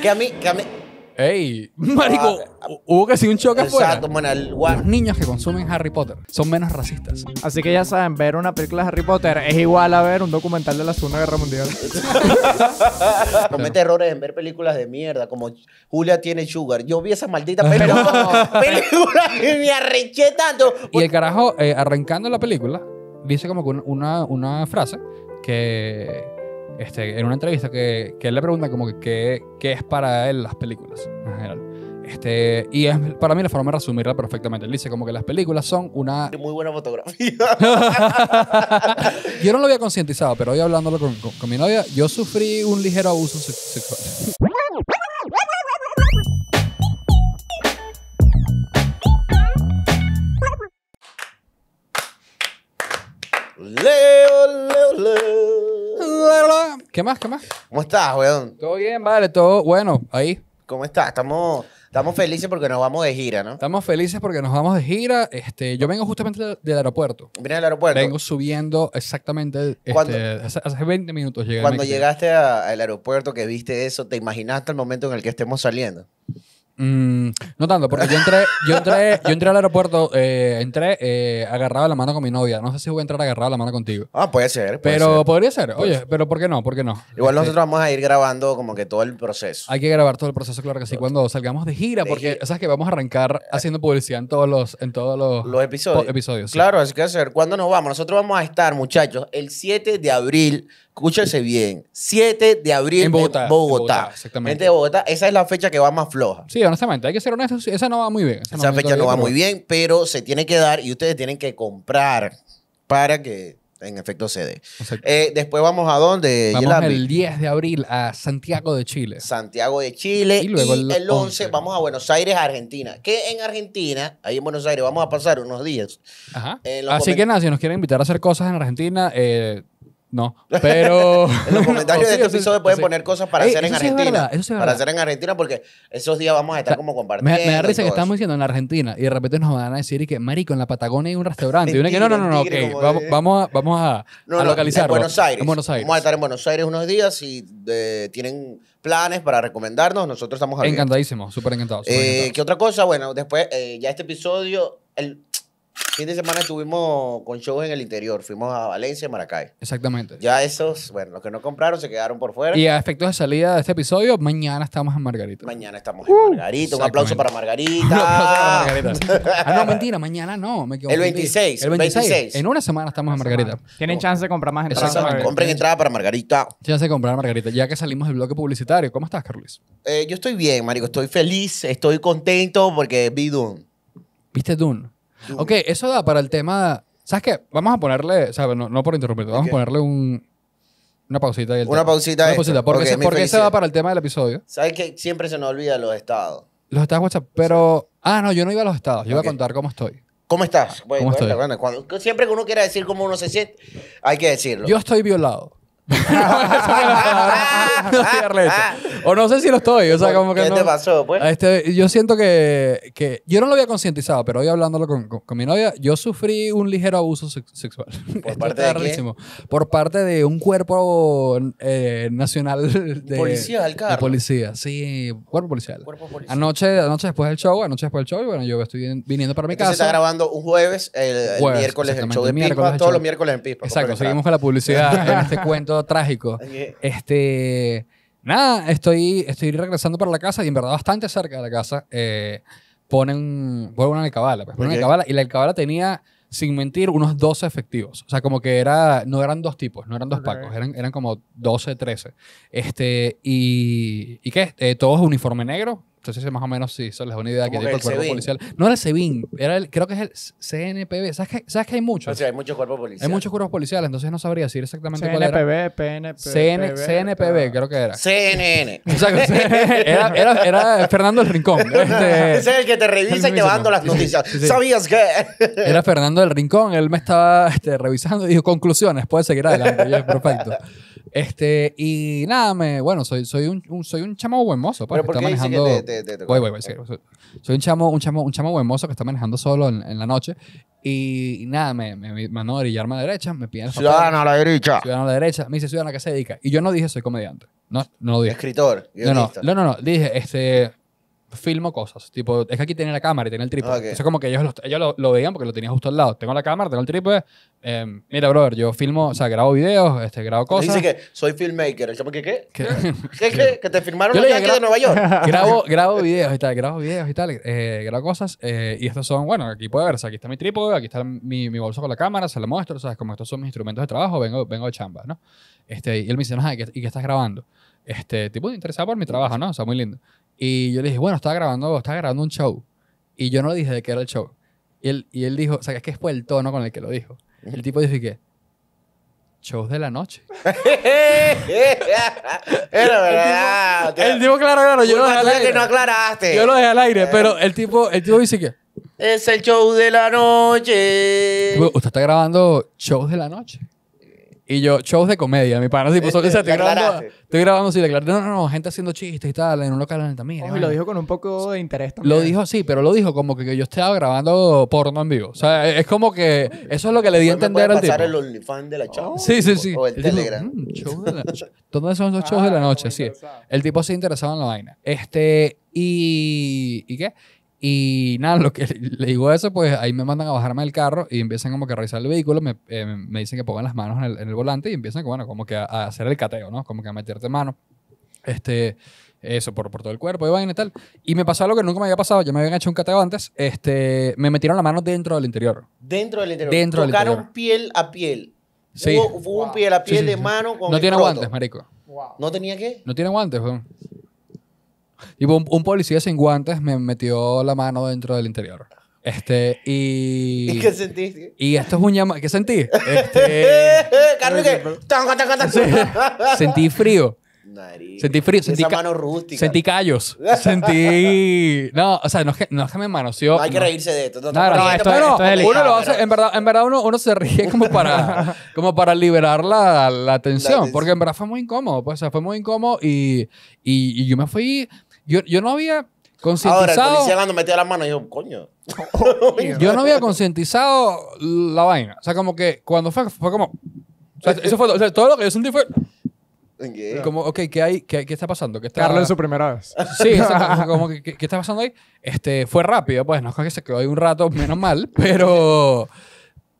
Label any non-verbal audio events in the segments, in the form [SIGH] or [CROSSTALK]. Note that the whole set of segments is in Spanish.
que a mí... Que a mí Ey, marico, ah, ah, hubo que ser un choque exacto, Bueno, Los niños que consumen Harry Potter son menos racistas. Así que ya saben, ver una película de Harry Potter es igual a ver un documental de la Segunda Guerra Mundial. [LAUGHS] Comete errores en ver películas de mierda, como Julia tiene Sugar. Yo vi esa maldita película, [LAUGHS] película y me arreché tanto. Y el carajo, eh, arrancando la película, dice como que una, una frase que este, en una entrevista que, él le pregunta como que qué, qué es para él las películas Este, y es para mí la forma de resumirla perfectamente. Él dice como que las películas son una... Muy buena fotografía. [LAUGHS] yo no lo había concientizado, pero hoy hablándolo con, con mi novia, yo sufrí un ligero abuso sexual. Leo, Leo, Leo. ¿Qué más? ¿Qué más? ¿Cómo estás, weón? Todo bien, vale, todo bueno, ahí. ¿Cómo estás? Estamos, estamos felices porque nos vamos de gira, ¿no? Estamos felices porque nos vamos de gira. Este, yo vengo justamente del- aeropuerto. Vienes del aeropuerto. Vengo subiendo exactamente este, hace, 20 minutos llegué. Cuando llegaste al aeropuerto que viste eso, ¿te imaginaste el momento en el que estemos saliendo? Mm, no tanto, porque yo entré, yo entré, yo entré al aeropuerto, eh, entré eh, agarrado la mano con mi novia. No sé si voy a entrar agarrado la mano contigo. Ah, puede ser. pero podría ser. Oye, pero ¿por qué no? ¿Por qué no? Igual este, nosotros vamos a ir grabando como que todo el proceso. Hay que grabar todo el proceso, claro que sí, cuando salgamos de gira, porque sabes que vamos a arrancar haciendo publicidad en todos los, en todos los, Los episodios. episodios, Claro, es que hacer. ¿Cuándo nos vamos? Nosotros vamos a estar, muchachos, el 7 de abril Escúchense bien, 7 de abril en Bogotá. exactamente. Gente de Bogotá, esa es la fecha que va más floja. Sí, honestamente, hay que ser honestos, esa no va muy bien. Esa, fecha no va muy bien, pero se tiene que dar y ustedes tienen que comprar para que en efecto se dé. Eh, después vamos a dónde? Vamos el 10 de abril a Santiago de Chile. Santiago de Chile. Y, luego el, 11, vamos a Buenos Aires, Argentina. Que en Argentina, ahí en Buenos Aires, vamos a pasar unos días. Ajá. Así que nada, si nos quieren invitar a hacer cosas en Argentina, eh, no, pero... [LAUGHS] en los [LAUGHS] comentarios de este episodio pueden poner cosas para eh, hacer en Argentina. para hacer en Argentina porque esos días vamos a estar como compartiendo. Me, me da risa que estamos diciendo en Argentina y de repente nos van a decir que, marico, en la Patagonia hay un restaurante. [LAUGHS] y uno que no, no, no, no ok, vamos, a, vamos a, localizarlo. En Buenos Aires. En Buenos Aires. Vamos a estar en Buenos Aires unos días y tienen planes para recomendarnos. Nosotros estamos abiertos. Encantadísimos, súper encantados. Eh, ¿Qué otra cosa? Bueno, después, eh, ya este episodio... El, fin de semana estuvimos con shows en el interior. Fuimos a Valencia y Maracay. Exactamente. Ya esos, bueno, los que no compraron se quedaron por fuera. Y a efectos de salida de este episodio, mañana estamos en Margarita. Mañana estamos en uh, Margarita. Un aplauso para Margarita. Ah, no, mentira, mañana no. Me el 26. El 26. En una semana estamos en Margarita. Tienen chance de comprar más entradas. compren entrada para Margarita. Chance de comprar Margarita. Ya que salimos del bloque publicitario, ¿cómo estás, Carlos? Eh, yo estoy bien, Marico. Estoy feliz, estoy contento porque vi Dune. ¿Viste Dune? Ok, eso da para el tema. ¿Sabes qué? Vamos a ponerle, no, por interrumpir, vamos a ponerle una pausita. del. una pausita. Una pausita. Porque, eso se, da para el tema del episodio. ¿Sabes que siempre se nos olvida los estados? Los estados WhatsApp, pero... Ah, no, yo no iba a los estados. Yo voy iba a contar cómo estoy. ¿Cómo estás? siempre que uno quiera decir cómo uno se siente, hay que decirlo. Yo estoy violado. [LAUGHS] O no sé si lo estoy. O sea, como que ¿Qué te pasó, pues? este, yo siento que, que. Yo no lo había concientizado, pero hoy hablándolo con, con, mi novia, yo sufrí un ligero abuso sexual. [LAUGHS] ¿Por parte de Por parte de un cuerpo eh, nacional. [LAUGHS] De, policía, sí. Cuerpo policial. Cuerpo policial. Anoche, anoche después del show, anoche después del show, y bueno, yo estoy viniendo para mi casa. Se está grabando un jueves, el, miércoles el show de Pispa, todos los miércoles en Pispa. Exacto, seguimos con la publicidad en este cuento trágico. Este, nada, estoy, estoy regresando para la casa y en verdad bastante cerca de la casa eh, ponen, ponen una pues, alcabala. y la alcabala tenía, sin mentir, unos 12 efectivos. O sea, como que era, no eran dos tipos, no eran dos pacos, eran, eran como 12, 13. Este, y, ¿y qué? Eh, todos uniforme negro, entonces, más o menos sí, eso les da una idea que, que, el cuerpo policial. No era el SEBIN, era creo que es el CNPB. ¿Sabes que, ¿sabes que hay muchos? O sea, hay muchos cuerpos policiales. Hay muchos cuerpos policiales, entonces no sabría decir exactamente cuál era. CNPB PNP, CNPB, ah. creo que era. CNN. [LAUGHS] era, Fernando el Rincón. [LAUGHS] Este, Ese es el que te revisa y te va dando las noticias. ¿Sabías que? era Fernando del Rincón, él me estaba este, revisando y dijo, conclusiones, puedes seguir adelante. perfecto. Este, y nada, me, bueno, soy, soy, un, soy un chamo buen mozo. Pues, que está manejando. Que te, voy, voy, voy, soy, un chamo, un chamo, un chamo buen mozo que está manejando solo en, la noche. Y, nada, me, me, mandó a brillarme a la derecha, me piden. Ciudadano a la derecha. Ciudadano a la derecha, me dice ciudadano a qué se dedica. Y yo no dije soy comediante. No, no lo dije. Escritor. no, no, no, dije, este, filmo cosas. Tipo, es que aquí tiene la cámara y tiene el trípode. Eso es como que ellos, ellos lo, veían porque lo tenía justo al lado. Tengo la cámara, tengo el trípode. Em, mira, brother, yo filmo, o sea, grabo videos, este, grabo cosas. Dice que soy filmmaker. ¿El qué? ¿Qué? ¿Qué? ¿Qué? [LAUGHS] ¿Que te firmaron aquí de Nueva York? [LAUGHS] grabo, grabo videos y tal, grabo videos y tal, eh, grabo cosas. Eh, y estos son, bueno, aquí puede verse, aquí está mi trípode, aquí está mi, mi bolso con la cámara, se lo muestro, ¿sabes? Como estos son mis instrumentos de trabajo, vengo, vengo de chamba, ¿no? Este, y él me dice, ¿y qué, y qué estás grabando? Este, tipo, interesado por mi trabajo, ¿no? O sea, muy lindo. Y yo le dije, bueno, estaba grabando, estaba grabando un show. Y yo no le dije de qué era el show. Y él, y él dijo, o sea, es que fue el tono con el que lo dijo. El tipo dijo, ¿y qué? Shows de la noche. [LAUGHS] El tipo, claro, claro, yo lo dejé al aire. Que no aclaraste. Yo lo dejé al aire, eh. pero el tipo, el tipo dice que... Es el show de la noche. Usted está grabando shows de la noche. Y yo, shows de comedia, mi pana, sí, pues, o sea, estoy grabando, estoy grabando así, declaré, no, no, no, gente haciendo chistes y tal, en un local en neta Oh, y lo dijo con un poco de interés también. Lo dijo, así, pero lo dijo como que yo estaba grabando porno en vivo. O sea, es como que, eso es lo que le di a entender al tipo. pasar el OnlyFans de la oh. chava. sí, sí, sí. O el, Telegram. Mm, la ¿Dónde [LAUGHS] son los shows de la ah, noche? Sí. El tipo se interesaba en la vaina. Este, ¿y qué? Y nada, lo que [LAUGHS] le digo eso, pues ahí me mandan a bajarme del carro y empiezan como que a revisar el vehículo, me, eh, dicen que pongan las manos en el, volante y empiezan, como que a, hacer el cateo, ¿no? Como que a meterte mano. Este, eso, por, por todo el cuerpo y vaina y tal. Y me pasó algo que nunca me había pasado, ya me habían hecho un cateo antes, este, me metieron la mano dentro del interior. Dentro del interior. Dentro Tocaron del piel a piel. Sí. un piel a piel de mano con No tiene guantes, marico. ¿No tenía qué? No tiene guantes, weón. Y un, policía sin guantes me metió la mano dentro del interior. Este, y... [LAUGHS] qué sentiste? Y esto es un llamado... ¿Qué sentí? [LAUGHS] Este... Carlos, que... sentí frío. Sentí frío. Sentí Esa mano rústica. Sentí callos. sentí... No, o sea, no es que, no es que me manoseó. No hay que reírse de esto. No, no, no esto, pero esto uno lo hace... En verdad, en verdad uno, uno se ríe como para, [LAUGHS] como para liberar la, la, tensión, Porque en verdad fue muy incómodo. Pues, o sea, fue muy incómodo y, y yo me fui... Yo, yo no había concientizado. Ahora, el policía metió manos y yo, coño. [LAUGHS] yo no había concientizado la vaina. O sea, como que cuando fue, fue como. O sea, eso fue todo, lo que yo sentí fue. Como, ok, ¿qué, hay, qué, qué está pasando? ¿Qué está... Carlos en su primera vez. Sí, [LAUGHS] como que, ¿qué, ¿qué, está pasando ahí? Este, fue rápido, pues, no es que se quedó ahí un rato, menos mal, pero...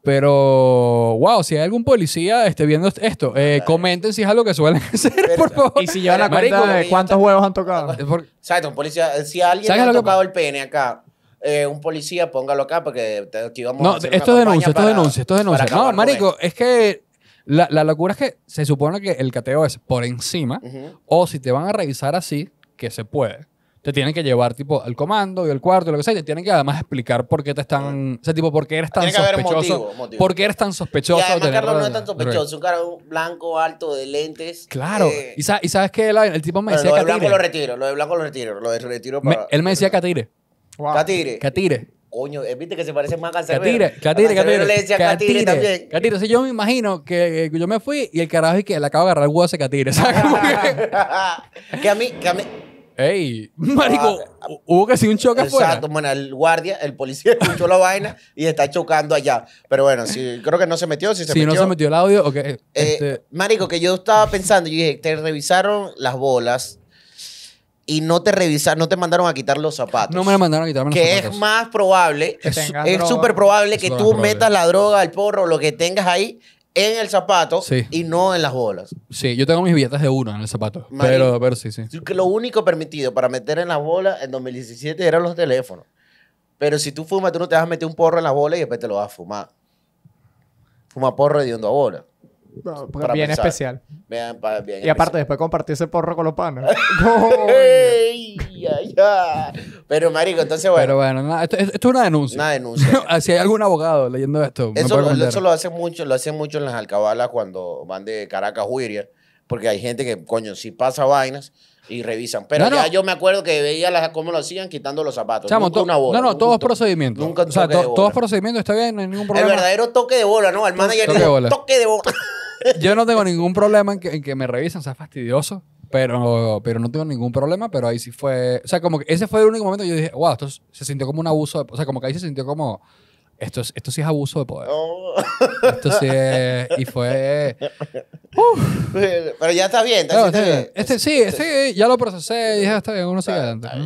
Pero, wow, si hay algún policía esté viendo esto, eh, comenten si es algo que suelen hacer, por favor. Y si llevan la cuenta de cuántos huevos han tocado. Exacto, un policía, si alguien ha tocado el pene acá, eh, un policía, póngalo acá porque te, aquí no, esto es denuncia, esto es denuncia, esto es denuncia. No, marico, es que la, la, locura es que se supone que el cateo es por encima o si te van a revisar así, que se puede te tienen que llevar tipo al comando y al cuarto y lo que sea, y te tienen que además explicar por qué te están, o sea, tipo, por qué eres tan Tiene que haber sospechoso, motivo, por qué eres tan sospechoso. Y además, no es tan sospechoso, es un cara blanco, alto, de lentes. Claro, eh, y, sabes qué el, tipo me decía decía lo de blanco lo retiro, lo de blanco lo retiro, lo de retiro para... él me decía Catire, Wow. Catire. Catire, Coño, eh, viste que se parece más a Cancerbero. Catire, Catire, que Catire, le decía Catire, también. Catire, yo me imagino que, eh, yo me fui y el carajo y que le acabo de agarrar el huevo a ese Catire, ¿sabes? [LAUGHS] que- que, a mí, que a mí, Ey, [LAUGHS] marico, hubo que un choque exacto, afuera. Exacto, bueno, el guardia, el policía [LAUGHS] escuchó la vaina y está chocando allá. Pero bueno, sí, creo que no se metió, si se si no se metió el audio, ok. Eh, este- marico, que yo estaba pensando, yo dije, te revisaron las bolas y no te revisaron, no te mandaron a quitar los zapatos. No me mandaron a quitarme los zapatos. Que es más probable, es súper probable que tú metas la droga, el porro, lo que tengas ahí en el zapato y no en las bolas. Sí, yo tengo mis billetes de uno en el zapato. pero, pero sí, sí. Lo único permitido para meter en las bolas en 2017 eran los teléfonos. Pero si tú fumas, tú no te vas a meter un porro en la bola y después te lo vas a fumar. Fuma porro de a bola bien especial. y aparte, después compartí ese porro con los panos [LAUGHS] Pero, marico, entonces, bueno. Pero bueno, esto, es una denuncia. Una denuncia. [LAUGHS] Ah, si hay algún abogado leyendo esto, eso, lo, eso hacen mucho, lo hacen mucho en las alcabalas cuando van de Caracas a Porque hay gente que, coño, si pasa vainas, y revisan. Pero ya yo me acuerdo que veía las, cómo lo hacían quitando los zapatos. no, no, todos procedimientos. Nunca o todos procedimientos está bien, no hay ningún problema. El verdadero toque de bola, ¿no? Al manager toque, de toque de bola. [LAUGHS] yo no tengo ningún problema en que, me revisan, o sea, fastidioso. Pero, pero no tengo ningún problema, pero ahí sí fue... O sea, como que ese fue el único momento yo dije, wow, esto se sintió como un abuso. O sea, como que ahí se sintió como... Esto, esto sí es abuso de poder. Oh. Esto sí es. Y fue. Pero ya está bien. Está, bien. Este, sí, este, ya lo procesé. Dije, ah, está bien, uno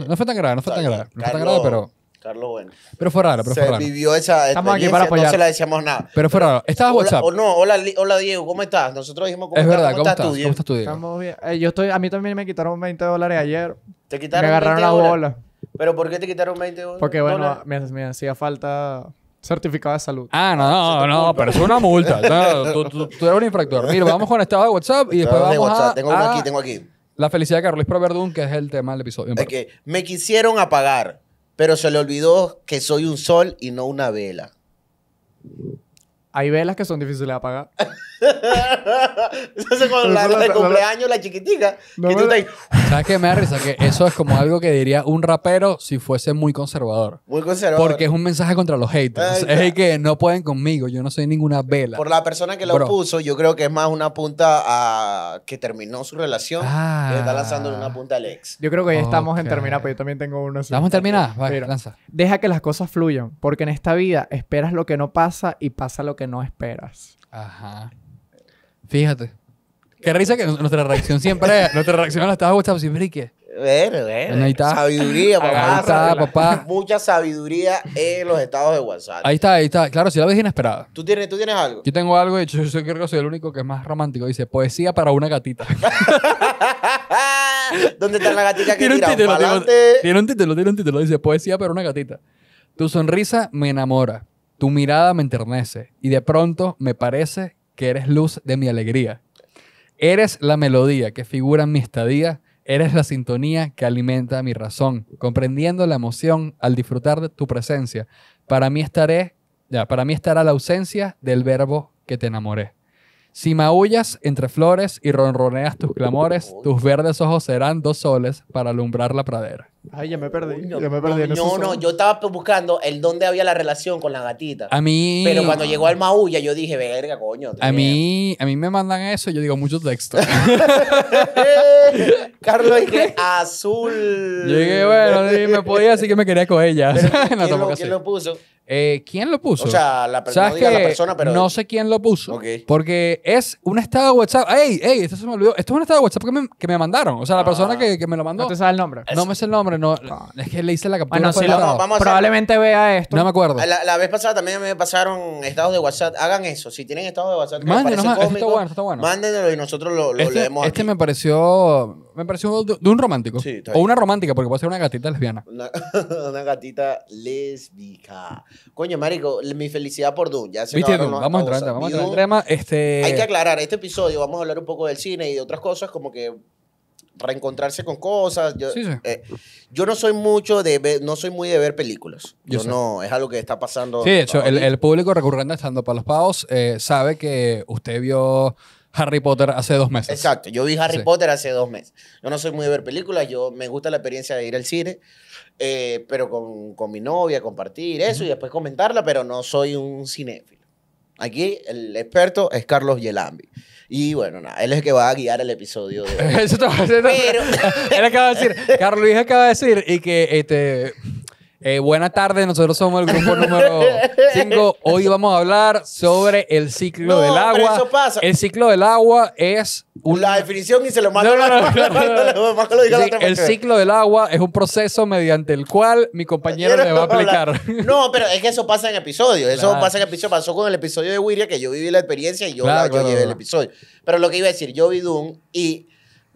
No fue tan grave, no fue tan grave. No fue tan grave, pero. Carlos bueno. Pero fue raro, pero fue raro. vivió esa Estamos aquí para apoyar. no se la decíamos nada. Pero fue raro. estaba WhatsApp. no, hola, hola Diego, ¿cómo estás? Nosotros dijimos cómo, es verdad, ¿cómo, estás, tú, ¿Cómo estás tú, Estamos bien. Eh, yo estoy, a mí también me quitaron 20 dólares ayer. ¿Te quitaron Me agarraron 20 la bola. ¿Pero por qué te quitaron 20 dólares? Porque bueno, me, me hacía falta Certificado de salud. Ah, no, no, no, pero es una multa. tú, eres un infractor. Mira, vamos con estado de WhatsApp y después vamos A, tengo uno aquí, tengo aquí. La felicidad de Carlos Proverdún, que es el tema del episodio. Es que me quisieron apagar, pero se le olvidó que soy un sol y no una vela. Hay velas que son difíciles de apagar. [LAUGHS] eso es la, de cumpleaños, la chiquitica. que tú ¿Sabes qué me da risa? Que eso es como algo que diría un rapero si fuese muy conservador. Muy conservador. Porque es un mensaje contra los haters. es el que no pueden conmigo, yo no soy ninguna vela. Por la persona que lo puso, yo creo que es más una punta a que terminó su relación. Ah. está lanzando una ah. punta al ex. Yo creo que ya estamos en terminar, pero yo también tengo una. Estamos en terminar. Deja que las cosas fluyan, porque en esta vida esperas lo que no pasa y pasa lo que que no esperas. Ajá. Fíjate. Qué risa que nuestra reacción siempre es. [LAUGHS] Nuestra reacción a Estados de WhatsApp siempre bueno. Ver, ver. Ahí está. Sabiduría, papá. papá. Mucha sabiduría en los estados de WhatsApp. Ahí está, ahí está. Claro, si la ves inesperada. ¿Tú tienes, tú tienes algo? Yo tengo algo, y yo, creo que soy el único que es más romántico. Dice, poesía para una gatita. [LAUGHS] ¿Dónde está la gatita que tiene un título, tiene, tiene un título, tiene un título. Dice, poesía para una gatita. Tu sonrisa me enamora. Tu mirada me enternece y de pronto me parece que eres luz de mi alegría. Eres la melodía que figura en mi estadía, eres la sintonía que alimenta mi razón. Comprendiendo la emoción al disfrutar de tu presencia, para mí estaré, para mí estará la ausencia del verbo que te enamoré. Si maullas entre flores y ronroneas tus clamores, tus verdes ojos serán dos soles para alumbrar la pradera. Ay, ya me perdí. ya me perdí. No, no, yo estaba pues buscando el dónde había la relación con la gatita. A mí. Pero cuando llegó al Maulla, yo dije, verga, coño. A mí, a mí me mandan eso y yo digo, mucho texto. [LAUGHS] Carlos, dije, azul. Yo dije, bueno, ni me podía, así que me quería con ella. [LAUGHS] ¿quién, lo, puso? Eh, ¿Quién lo puso? O sea, la, no la persona, pero. No sé quién lo puso. Porque es un estado de WhatsApp. ¡Ey, ey! Esto se me olvidó. Esto es un estado de WhatsApp que me, que me mandaron. O sea, la ah. persona que, que, me lo mandó. No te sabe el nombre. No me sé el nombre no. Ah. Es que le hice la captura. no, probablemente vea esto. No me acuerdo. La, vez pasada también me pasaron estados de WhatsApp. Hagan eso. Si tienen estados de WhatsApp, que está bueno, mándenlo y nosotros lo, este, leemos. Este me pareció. Me pareció de, un romántico. o una romántica, porque puede ser una gatita lesbiana. Una, [LAUGHS] gatita lesbica Coño, Marico, mi felicidad por Dune. Ya se Viste, Dune. Vamos a entrar, vamos a entrar tema. Este... Hay que aclarar, este episodio vamos a hablar un poco del cine y de otras cosas, como que reencontrarse con cosas. Eh, yo, no soy mucho de ver, no soy muy de ver películas. Yo, no, es algo que está pasando. Sí, de hecho, el, público recurrente estando para los pavos eh, sabe que usted vio Harry Potter hace dos meses. Exacto, yo vi Harry Potter hace dos meses. Yo no soy muy de ver películas, yo me gusta la experiencia de ir al cine, eh, pero con, con, mi novia, compartir eso y después comentarla, pero no soy un cinéfilo. Aquí el experto es Carlos Yelambi. Y bueno, nada, él es el que va a guiar el episodio. De... [LAUGHS] Eso te va a Pero... [LAUGHS] él acaba de decir, [LAUGHS] Carlos Luis acaba de decir y que este eh, buenas tardes, nosotros somos el grupo número 5. [LAUGHS] Hoy vamos a hablar sobre el ciclo del agua. El ciclo del agua es La definición y se lo mando. el ciclo del agua es un proceso mediante el cual mi compañero me va a aplicar. No, pero es que eso pasa en episodios. Eso pasa en episodios. Pasó con el episodio de Wiria, que yo viví la experiencia y yo, la- llevé el episodio. Pero lo que iba a decir, yo vi Doom y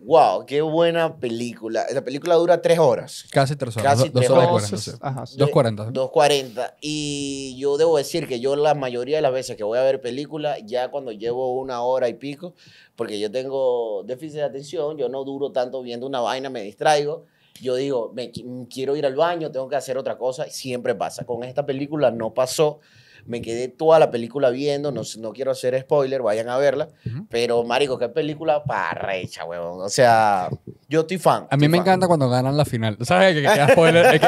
wow, qué buena película. La película dura tres horas. Casi tres horas. Casi dos horas. Dos, cuarenta. Dos cuarenta. Y yo debo decir que yo la mayoría de las veces que voy a ver película, ya cuando llevo una hora y pico, porque yo tengo déficit de atención, yo no duro tanto viendo una vaina, me distraigo. Yo digo, me, quiero ir al baño, tengo que hacer otra cosa. Siempre pasa. Con esta película no pasó. Me quedé toda la película viendo, no, no quiero hacer spoiler, vayan a verla, pero marico, qué película parrecha, huevón. O sea, yo estoy fan. A mí me encanta cuando ganan la final. ¿Sabes? que queda spoiler, que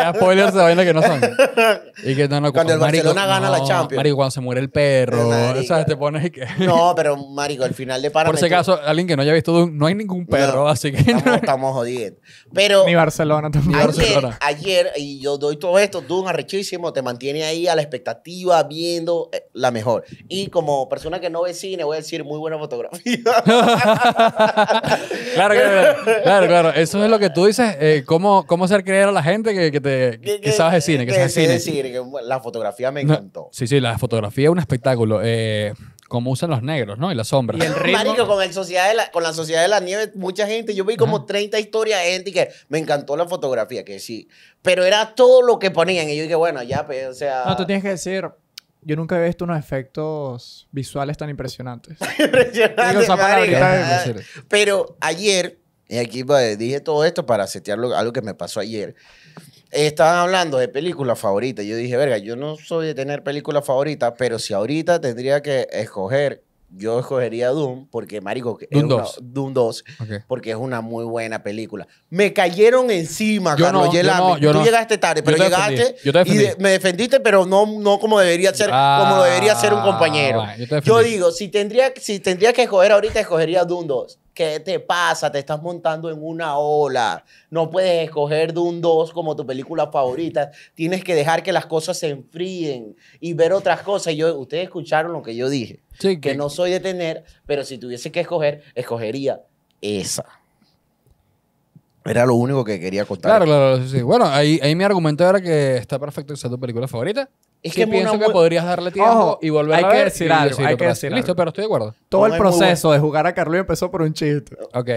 vaina que no son. [LAUGHS] Y que no, cuando el Barcelona gana la Champions. Marico, cuando se muere el perro. Eh, o ¿Sabes? Te pones que... No, pero marico, el final de Panamá. Por si acaso, alguien que no haya visto no hay ningún perro, así que... Estamos, no... estamos jodiendo. Pero... Ni Barcelona también. Ayer, ayer, y yo doy todo esto, un arrechísimo, te mantiene ahí a la expectativa, viendo eh, la mejor. Y como persona que no ve cine, voy a decir muy buena fotografía. [LAUGHS] claro que... Claro, claro. Eso es lo que tú dices. Eh, ¿cómo, ¿Cómo creer a la gente que, que sabes de cine? Que, sabes cine. Decir, la fotografía me encantó. sí, sí, la fotografía es un espectáculo. Eh, como usan los negros, ¿no? Y las sombras. Y el con, sociedad la, con la Sociedad de la Nieve, mucha gente, yo vi como 30 historias de gente que me encantó la fotografía, que sí. Pero era todo lo que ponían. Y yo dije, bueno, ya, pues, o sea. No, tú tienes que decir. Yo nunca había visto unos efectos visuales tan impresionantes. [LAUGHS] impresionantes. pero ayer y aquí pues, dije todo esto para setear algo que me pasó ayer. Estaban hablando de películas favoritas. Yo dije, verga, yo no soy de tener película favorita pero si ahorita tendría que escoger, yo escogería Doom, porque, marico, Doom es 2. porque es una muy buena película. Me cayeron encima, Carlos Tú llegaste tarde, pero llegaste y me defendiste, pero no, no como debería ser, como debería ser un ah, compañero. Yo, digo, si tendría, si tendría que escoger ahorita, escogería Doom 2. ¿Qué te pasa? Te estás montando en una ola. No puedes escoger de un 2 como tu película favorita. Tienes que dejar que las cosas se enfríen y ver otras cosas. Yo, ustedes escucharon lo que yo dije. que, no soy de tener, pero si tuviese que escoger, escogería esa. Era lo único que quería contar. Claro, claro, sí. Bueno, ahí, ahí mi argumento era que está perfecto esa tu película favorita. Es que pienso que podrías darle tiempo y volver hay a ver. Que decir algo, hay que decir Listo, pero estoy de acuerdo. Todo el proceso de [LAUGHS] jugar a Carlos empezó por un chiste. Ok.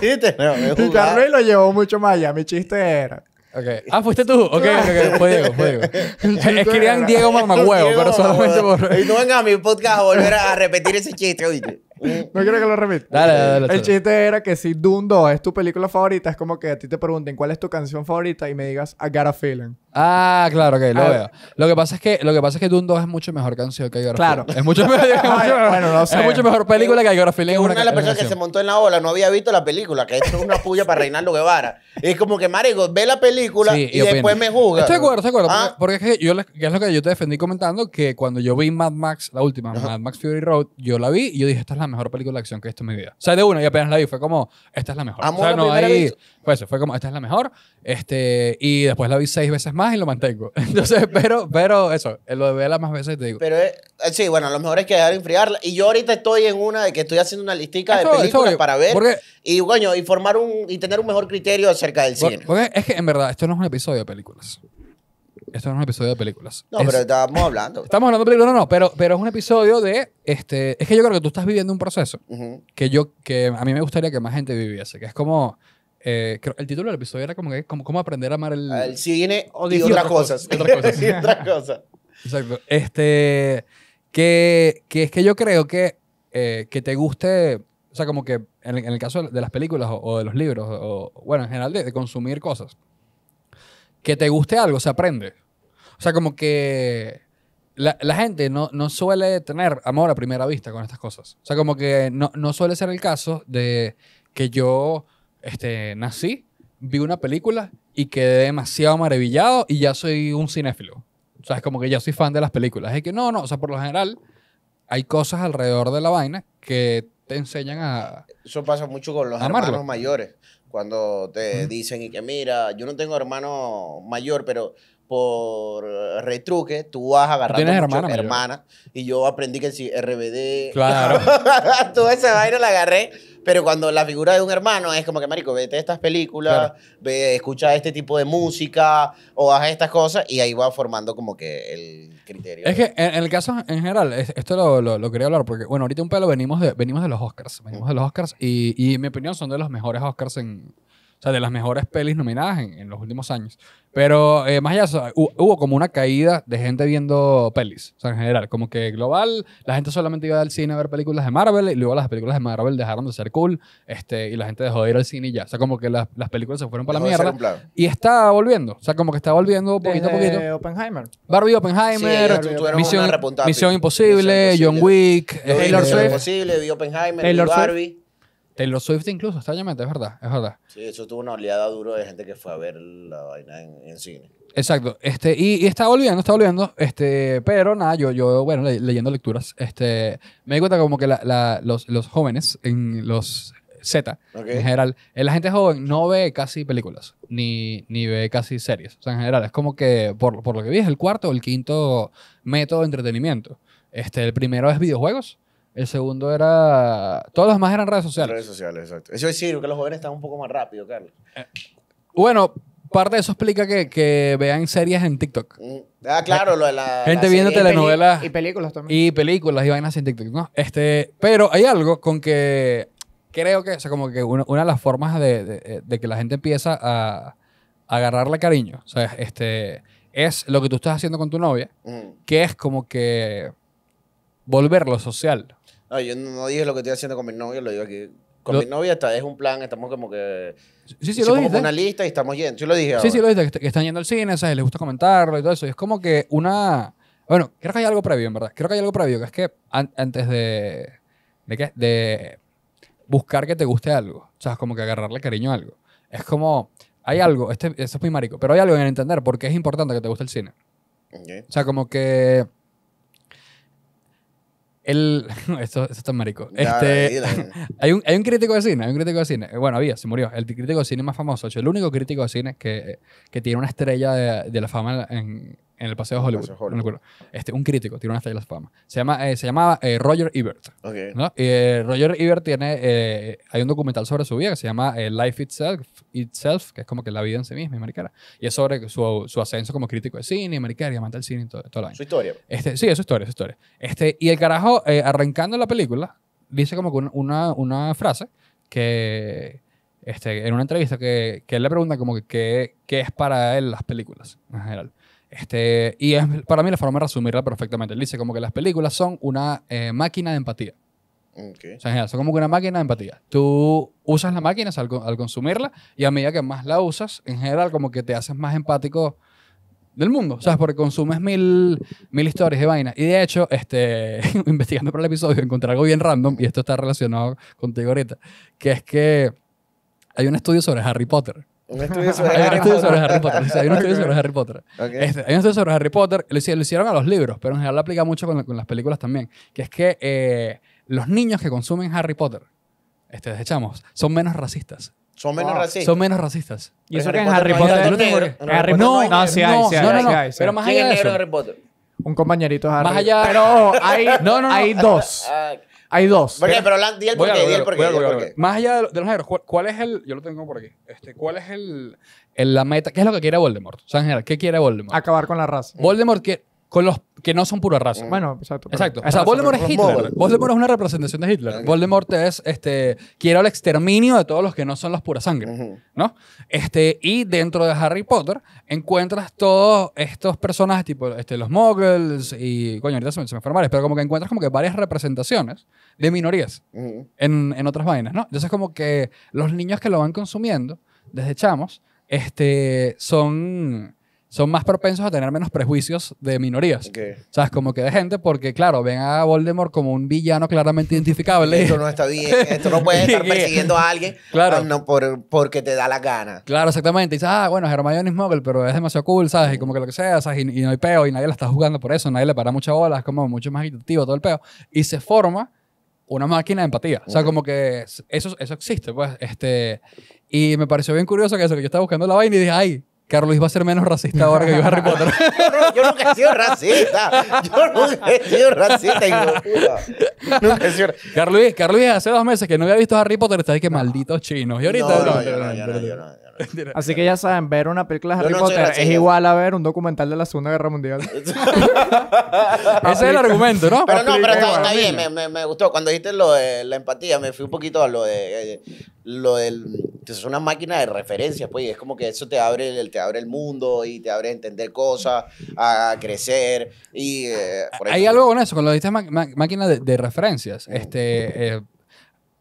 chiste? [LAUGHS] y Carlos lo llevó mucho más allá. Mi chiste era... Okay. Ah, fuiste tú. Ok, ok, [LAUGHS] fue Diego, fue Diego. Eh, Escribían Diego Mamagüevo, pero solamente por. Y no venga a mi podcast a volver a repetir ese chiste, oye. [LAUGHS] no quiero que lo repita. Dale, dale, El chiste era que si Dundo es tu película favorita, es como que a ti te pregunten cuál es tu canción favorita y me digas I got a feeling. Ah, claro, ok, lo ah, veo. Lo que pasa es que, lo que, pasa es que Dundo 2 es mucho mejor canción que I Got a Claro. Feeling. Es es [LAUGHS] mucho mejor, bueno, no sé. es mucho mejor película que I Got a Feeling. Es una, de las personas que se montó en la ola no había visto la película, que esto es una puya para Reinaldo Guevara. Y es como que, marico, ve la película y, después me juzga. Estoy de acuerdo, estoy de acuerdo. Ah. Porque, es que yo, es lo que yo te defendí comentando, que cuando yo vi Mad Max, la última, Mad Max Fury Road, yo la vi y yo dije, esta es la mejor película de acción que he visto en mi vida. O sea, de una y apenas la vi, fue como, esta es la mejor. Amor o ahí, fue eso, fue como, esta es la mejor. Este, y después la vi seis veces más y lo mantengo. [LAUGHS] Entonces, pero, pero eso, eh, lo de verla más veces te digo. Pero, eh, eh, sí, bueno, lo mejor es que dejar enfriarla. Y yo ahorita estoy en una de que estoy haciendo una listica de películas para ver. y, bueno, y formar un, y tener un mejor criterio acerca del cine. Porque es que, en verdad, esto no es un episodio de películas. Esto no es un episodio de películas. No, pero estábamos hablando. Estamos hablando de películas, no, no, pero, pero es un episodio de. Este, es que yo creo que tú estás viviendo un proceso que yo que a mí me gustaría que más gente viviese, que es como. Eh, el título del episodio era como que como, cómo aprender a amar el. cine O y, otras cosas. otras cosas. Exacto. Este. Que, que es que yo creo que, eh, que te guste. O sea, como que en el, caso de las películas o, de los libros, o bueno, en general de consumir cosas. Que te guste algo, se aprende. O sea, como que la, gente no, suele tener amor a primera vista con estas cosas. O sea, como que no, suele ser el caso de que yo este, nací, vi una película y quedé demasiado maravillado y ya soy un cinéfilo. O sea, es como que ya soy fan de las películas. Es que no, no, o sea, por lo general hay cosas alrededor de la vaina que te enseñan a... Eso pasa mucho con los hermanos mayores, cuando te dicen y que mira, yo no tengo hermano mayor, pero por eh, retruque, tú vas agarrando tienes hermana, hermana y yo aprendí que si RBD, claro. [LAUGHS] toda ese vaina la agarré, pero cuando la figura de un hermano es como que marico, vete a estas películas, ve, escucha este tipo de música o haz estas cosas y ahí va formando como que el criterio. Es que en, el caso en general, esto lo, quería hablar porque bueno, ahorita un pelo venimos de venimos de los Oscars, venimos de los Oscars y, y en mi opinión son de los mejores Oscars en o sea, de las mejores pelis nominadas en, los últimos años. Pero eh, más allá, hubo como una caída de gente viendo pelis. O sea, en general, como que global, la gente solamente iba al cine a ver películas de Marvel y luego las películas de Marvel dejaron de ser cool este, y la gente dejó de ir al cine y ya. O sea, como que las, las películas se fueron para la mierda. Y está volviendo. O sea, como que está volviendo poquito a poquito. Oppenheimer. Barbie Oppenheimer, Misión, Imposible, John Wick, eh, Taylor Swift. Imposible, vi Oppenheimer, Barbie. Los Swift incluso, extrañamente, es verdad, es verdad. Sí, eso tuvo una oleada duro de gente que fue a ver la vaina en, en cine. Exacto, este, y, y, estaba olvidando, estaba olvidando, este, pero nada, yo, yo bueno, leyendo lecturas, este, me di cuenta como que la, la, los, los, jóvenes, en los Z, en general, eh, la gente joven no ve casi películas, ni, ni ve casi series, o sea, en general, es como que, por, por lo que vi, es el cuarto o el quinto método de entretenimiento. Este, el primero es videojuegos, el segundo era. Todos los demás eran redes sociales. Redes sociales, exacto. Eso es cierto, que los jóvenes están un poco más rápido, Carlos. Eh, bueno, parte de eso explica que, vean series en TikTok. Mm. Ah, claro, lo de la. Gente viendo telenovelas. Y películas también. Y películas y vainas en TikTok, ¿no? Este, pero hay algo con que. Creo que, o sea, como que una, de las formas de, que la gente empieza a, agarrarle cariño, o sea, este, es lo que tú estás haciendo con tu novia, mm. que es como que volverlo social. No, yo no dije lo que estoy haciendo con mi novio, lo digo aquí. Con mi novia está, es un plan, estamos como que... Sí, sí, lo como una lista y estamos yendo. Yo lo dije. Sí, sí, lo dije. que, están yendo al cine, ¿sabes? Les gusta comentarlo y todo eso. Y es como que una... Bueno, creo que hay algo previo, en verdad. Creo que hay algo previo, que es que antes de... ¿De qué? De buscar que te guste algo. O sea, es como que agarrarle cariño a algo. Es como... Hay algo, este, esto es muy marico, pero hay algo en entender por qué es importante que te guste el cine. O sea, como que el, [LAUGHS] esto, es marico. Este, [LAUGHS] hay, un, hay, un, crítico de cine, hay un crítico de cine. Bueno, había, se murió. El crítico de cine más famoso, el único crítico de cine que, que tiene una estrella de, de la fama en, en el Paseo de Hollywood. Este, un crítico, tiene una estrella de las fama. Se, llama, eh, se llamaba eh, Roger Ebert. ¿no? Eh, Roger Ebert tiene, hay un documental sobre su vida que se llama Life Itself, Itself, que es como que la vida en sí misma, y Y es sobre su, su ascenso como crítico de cine, americana, y amante del cine, y todo, el año. Su historia. Este, sí, es su historia, historia. Este, y el carajo, arrancando la película, dice como que una, una frase que... Este, en una entrevista que, que él le pregunta como que qué es para él las películas en general. Este, y es para mí la forma de resumirla perfectamente. dice como que las películas son una eh, máquina de empatía. O sea, en son como que una máquina de empatía. Tú usas la máquina al, consumirla y a medida que más la usas, en general como que te haces más empático del mundo, ¿sabes? Porque consumes mil, mil historias de vaina. Y de hecho, este, [LAUGHS] investigando para el episodio, encontré algo bien random, y esto está relacionado contigo ahorita, que es que hay un estudio sobre Harry Potter. Harry [LAUGHS] hay un estudio sobre Harry Potter. hay un estudio [LAUGHS] sobre Harry Potter. Este, hay un estudio sobre Harry Potter. Lo hicieron, a los libros, pero en general lo aplica mucho con, con las películas también. Que es que eh, los niños que consumen Harry Potter, este, desechamos, son menos racistas. Son menos racistas. Son menos racistas. Y eso que en Harry Potter. No, no, no, sí hay, sí hay, no, no, pero más allá de eso. Harry Potter? Un compañerito de Harry. Más allá. Pero hay, [LAUGHS] no, no, hay dos. Ah, hay dos. Pero el por el por Más allá de, los negros, ¿cuál, es el...? Yo lo tengo por aquí. Este, ¿Cuál es el, la meta? ¿Qué es lo que quiere Voldemort? O ¿qué quiere Voldemort? Acabar con la raza. Voldemort quiere con los que no son pura raza. Bueno, exacto. Exacto. O sea, Voldemort es Hitler. Voldemort es una representación de Hitler. Voldemort es, este, quiere el exterminio de todos los que no son los pura sangre, ¿no? Este, y dentro de Harry Potter encuentras todos estos personajes, tipo este, los muggles y, coño, ahorita se me, se pero como que encuentras como que varias representaciones de minorías en, en otras vainas, ¿no? Entonces como que los niños que lo van consumiendo desde chamos, este, son son más propensos a tener menos prejuicios de minorías. O sea, es como que de gente, porque claro, ven a Voldemort como un villano claramente identificable. Esto no está bien, esto no puede [LAUGHS] estar persiguiendo a alguien claro. Ah, no, por, porque te da la gana. Claro, exactamente. Y dices, ah, bueno, Hermione es pero es demasiado cool, ¿sabes? Y como que lo que sea, ¿sabes? Y, no hay peo, y nadie la está jugando por eso, nadie le para mucha bola, es como mucho más intuitivo todo el peo. Y se forma una máquina de empatía. O sea, como que eso, eso existe, pues. Este, y me pareció bien curioso que eso, que yo estaba buscando la vaina y dije, ay, Carlos va a ser menos racista ahora que yo Harry Potter. [LAUGHS] yo nunca he sido racista. Yo nunca he sido racista. Y nunca he Carlos, Carlos, hace dos meses que no había visto Harry Potter, está ahí que malditos chinos. Y ahorita... no, no, no [LAUGHS] Así que ya saben, ver una película de Harry Potter es igual a ver un documental de la Segunda Guerra Mundial. [LAUGHS] Ese es el argumento, ¿no? Pero no, pero está, bien, me, gustó. Cuando dijiste lo de la empatía, me fui un poquito a lo de... lo Es una máquina de referencias, pues, es como que eso te abre, el, te abre el mundo y te abre a entender cosas, a crecer. Y, eh, Hay algo con eso, con lo máquina de, referencias. Este, eh,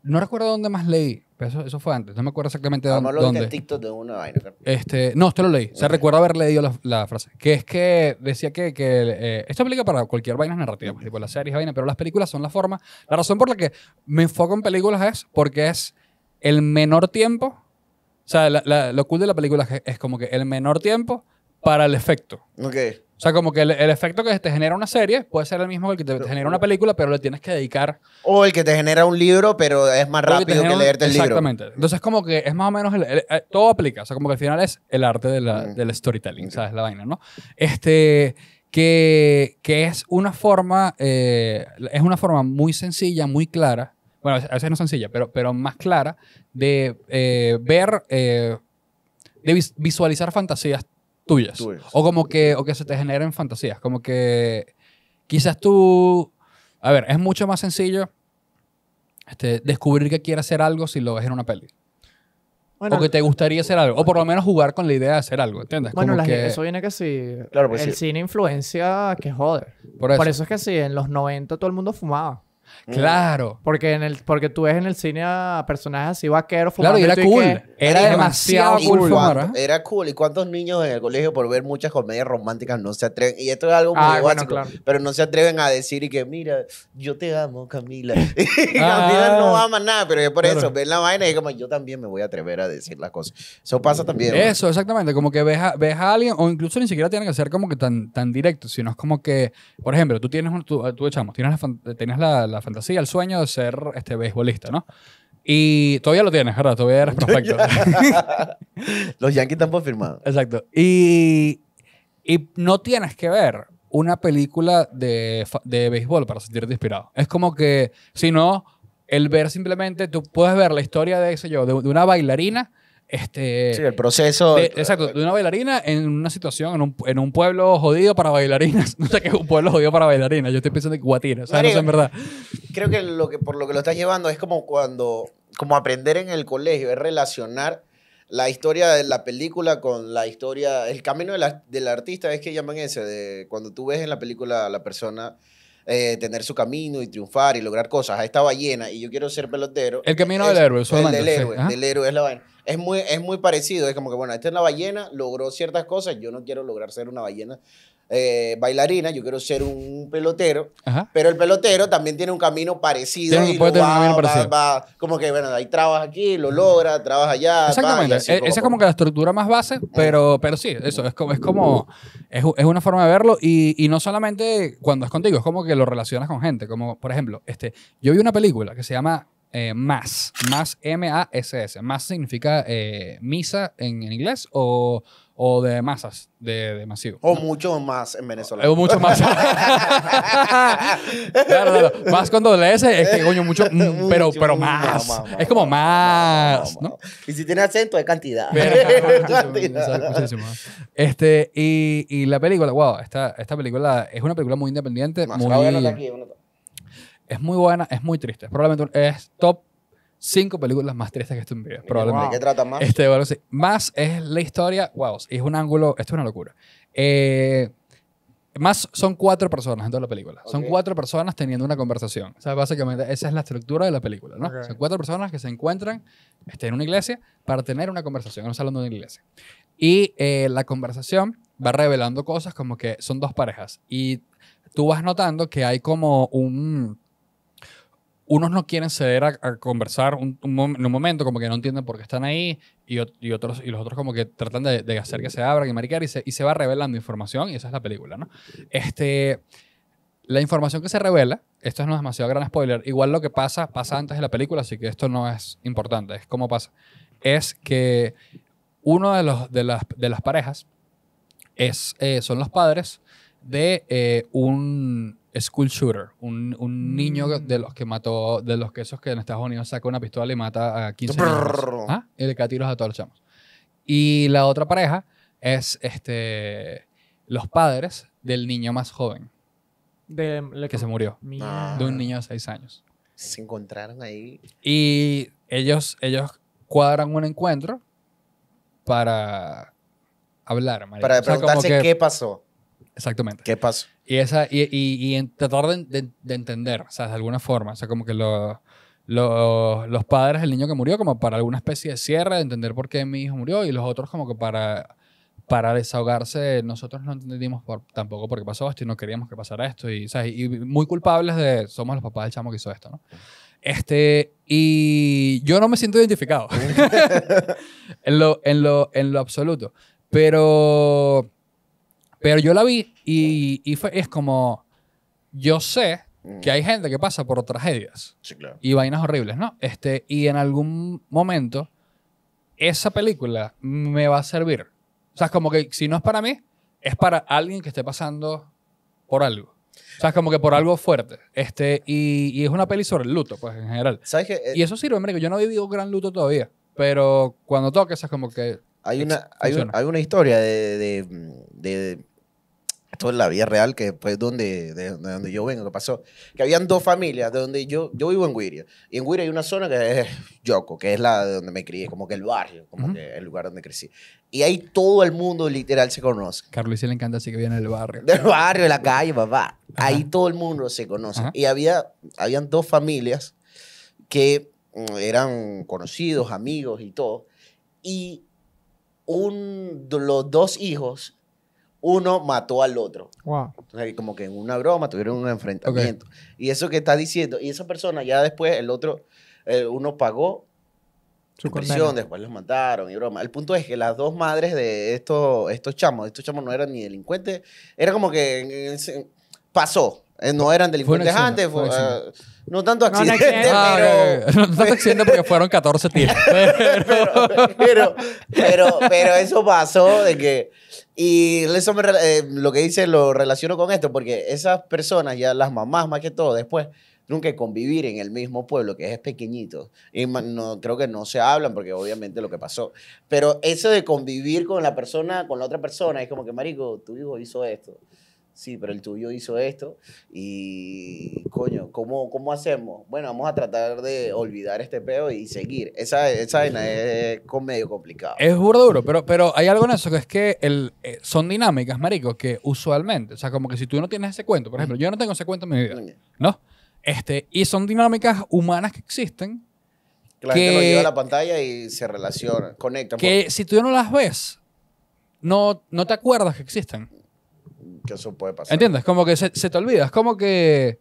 no recuerdo dónde más leí, eso, eso fue antes, no me acuerdo exactamente dónde. lo de una vaina. Este, no, esto lo leí. Se recuerda haber leído la, frase. Que es que decía que, que eh, esto aplica para cualquier vaina narrativa, tipo las series, vaina, pero las películas son la forma. La razón por la que me enfoco en películas es porque es el menor tiempo. O sea, lo cool de la película es, es como que el menor tiempo para el efecto. Ok. O sea, como que el, efecto que te genera una serie puede ser el mismo que el que te, genera una película, pero le tienes que dedicar. O el que te genera un libro, pero es más rápido que, leerte el libro. Exactamente. Entonces, como que es más o menos. todo aplica. O sea, como que al final es el arte de la, mm. del storytelling, ¿sabes? La vaina, ¿no? Este. Que, que es una forma. Eh, es una forma muy sencilla, muy clara. Bueno, a veces no sencilla, pero, pero más clara de eh, ver. Eh, de visualizar fantasías tuyas. O como que, o que se te generen fantasías. Como que quizás tú... A ver, es mucho más sencillo este, descubrir que quieres hacer algo si lo ves en una peli. o que te gustaría hacer algo. O por lo menos jugar con la idea de hacer algo, ¿entiendes? Bueno, que... eso viene que pues sí. el cine influencia que joder. Por eso. es que sí, en los 90 todo el mundo fumaba. Mm. Claro. Porque, en el, porque tú ves en el cine a personajes así vaqueros Claro, y era cool. era demasiado cool ¿ah? Era cool. ¿Y cuántos niños en el colegio por ver muchas comedias románticas no se atreven? Y esto es algo muy ah, básico. Bueno, Pero no se atreven a decir y que, mira, yo te amo, Camila. [LAUGHS] Ah. Camila no ama nada, pero es por eso. Ven la vaina y es como, yo también me voy a atrever a decir las cosas. Eso pasa también. Eso, exactamente. Como que ves a, ves a, alguien, o incluso ni siquiera tiene que ser como que tan, tan directo, sino es como que, por ejemplo, tú tienes, tú, echamos, tienes la, la la fantasía, el sueño de ser este beisbolista, ¿no? Y todavía lo tienes, ¿verdad? Todavía eres [LAUGHS] prospecto. [LAUGHS] Los Yankees tampoco firmados. Exacto. Y, y no tienes que ver una película de, de béisbol para sentirte inspirado. Es como que, si no, el ver simplemente, tú puedes ver la historia de, sé yo, de una bailarina este, sí, el proceso. Eh, exacto, eh, de una bailarina en una situación, en un, pueblo jodido para bailarinas. [LAUGHS] No sé qué es un pueblo jodido para bailarinas. Yo estoy pensando en Guatira, o no sé en verdad. Creo que, lo que por lo que lo estás llevando es como cuando, como aprender en el colegio, es relacionar la historia de la película con la historia, el camino del artista, es que llaman ese, de cuando tú ves en la película la persona eh, tener su camino y triunfar y lograr cosas a esta ballena y yo quiero ser pelotero. El camino del héroe, El del héroe, del héroe es la ballena. Es muy, es muy parecido, es como que, bueno, esta es la ballena, logró ciertas cosas, yo no quiero lograr ser una ballena eh, bailarina, yo quiero ser un pelotero, pero el pelotero también tiene un camino parecido. puede tener un camino parecido. como que, bueno, ahí aquí, lo logra, trabas allá. Exactamente, e, esa es como, que la estructura más base, eh. pero, pero sí, eso es como, es, como, es, es una forma de verlo y, y, no solamente cuando es contigo, es como que lo relacionas con gente, como por ejemplo, este, yo vi una película que se llama eh, más, más M-A-S-S. Más significa eh, misa en, inglés o, o, de masas, de, masivo. O mucho más en Venezuela. O mucho más. claro, [LAUGHS] claro, Más cuando lees es que coño, mucho, pero, mm, pero más. Es como más. Y si tiene acento, es cantidad. este, y, la película, wow, esta, esta película es una película muy independiente. muy... Es muy buena, es muy triste. Probablemente es top 5 películas más tristes que visto en vida. Probablemente. ¿De qué trata más? Este, Más es la historia. Wow, es un ángulo. Esto es una locura. Eh, más son cuatro personas en toda la película. Son cuatro personas teniendo una conversación. O sea, básicamente esa es la estructura de la película, ¿no? Son cuatro personas que se encuentran este, en una iglesia para tener una conversación, en un salón de una iglesia. Y eh, la conversación va revelando cosas como que son dos parejas. Y tú vas notando que hay como un unos no quieren ceder a, conversar un, un, momento, como que no entienden por qué están ahí, y, otros, y los otros como que tratan de, hacer que se abran y maricar, y se, va revelando información, y esa es la película, ¿no? Este, la información que se revela, esto no es demasiado gran spoiler, igual lo que pasa, pasa antes de la película, así que esto no es importante, es cómo pasa, es que uno de, los, de, las, parejas es, eh, son los padres de eh, un, school shooter, un, niño mm. de los que mató, de los que esos que en Estados Unidos saca una pistola y mata a 15 niños, ah, y le cae a todos los chamos. Y la otra pareja es este, los padres del niño más joven que se murió, ah. de un niño de 6 años. Se encontraron ahí. Y ellos, ellos cuadran un encuentro para hablar. Para preguntarse qué pasó. Exactamente. ¿Qué pasó? Y, esa, y, y, tratar de, entender, o sea, de alguna forma, o sea, como que los padres del niño que murió, como para alguna especie de cierre, de entender por qué mi hijo murió, y los otros como que para, para desahogarse, nosotros no entendimos por, tampoco por qué pasó esto y no queríamos que pasara esto, y, o sea, y, muy culpables de, somos los papás del chamo que hizo esto, ¿no? Este, y yo no me siento identificado [LAUGHS] en, lo, en, lo, en lo absoluto, pero pero yo la vi y, es como, yo sé mm. que hay gente que pasa por tragedias y vainas horribles, ¿no? Este, y en algún momento, esa película me va a servir. O sea, es como que si no es para mí, es para alguien que esté pasando por algo. O sea, es como que por algo fuerte. Este, y, es una peli sobre el luto, pues, en general. ¿Sabes que Y eso sirve, hombre, que yo no he vivido gran luto todavía. Pero cuando toques, es como que... hay, una, hay, hay una historia de- esto es la vida real, que pues donde, de, donde yo vengo, que pasó. Que habían dos familias, de donde yo, yo vivo en Guiria. Y en Guiria hay una zona que es Yoco, que es la de donde me crié, como que el barrio, como que el lugar donde crecí. Y ahí todo el mundo literal se conoce. Carlos y le encanta así que viene del barrio. Del barrio, de la calle, papá. Ahí todo el mundo se conoce. Y había, habían dos familias que mm, eran conocidos, amigos y todo. Y un, los dos hijos uno mató al otro. como que en una broma tuvieron un enfrentamiento. Y eso que está diciendo, y esa persona ya después, el otro, eh, uno pagó su prisión, después los mataron y broma. El punto es que las dos madres de estos, estos chamos, estos chamos no eran ni delincuentes, era como que pasó. Eh, no eran delincuentes antes, no tanto accidente, no, pero... No tanto accidentes porque fueron 14 tiros. [LAUGHS] pero, pero, pero eso pasó de que y eso eh, lo que dice lo relaciono con esto, porque esas personas, ya las mamás más que todo, después nunca que convivir en el mismo pueblo, que es pequeñito. Y no, creo que no se hablan, porque obviamente lo que pasó. Pero eso de convivir con la persona, con la otra persona, es como que, marico, tu hijo hizo esto sí, pero el tuyo hizo esto y coño, ¿cómo, hacemos? Bueno, vamos a tratar de olvidar este peo y seguir. Esa, esa vaina es, medio complicado. Es duro duro, pero, pero hay algo en eso que es que el, eh, son dinámicas, marico, que usualmente, o sea, como que si tú no tienes ese cuento, por ejemplo, mm. yo no tengo ese cuento en mi vida, mm. ¿no? Este, y son dinámicas humanas que existen. Que la lo lleva a la pantalla y se relaciona, conecta. Que pues. si tú no las ves, no, no te acuerdas que existen que eso puede pasar. ¿Entiendes? Como que se, te olvida. Es como que...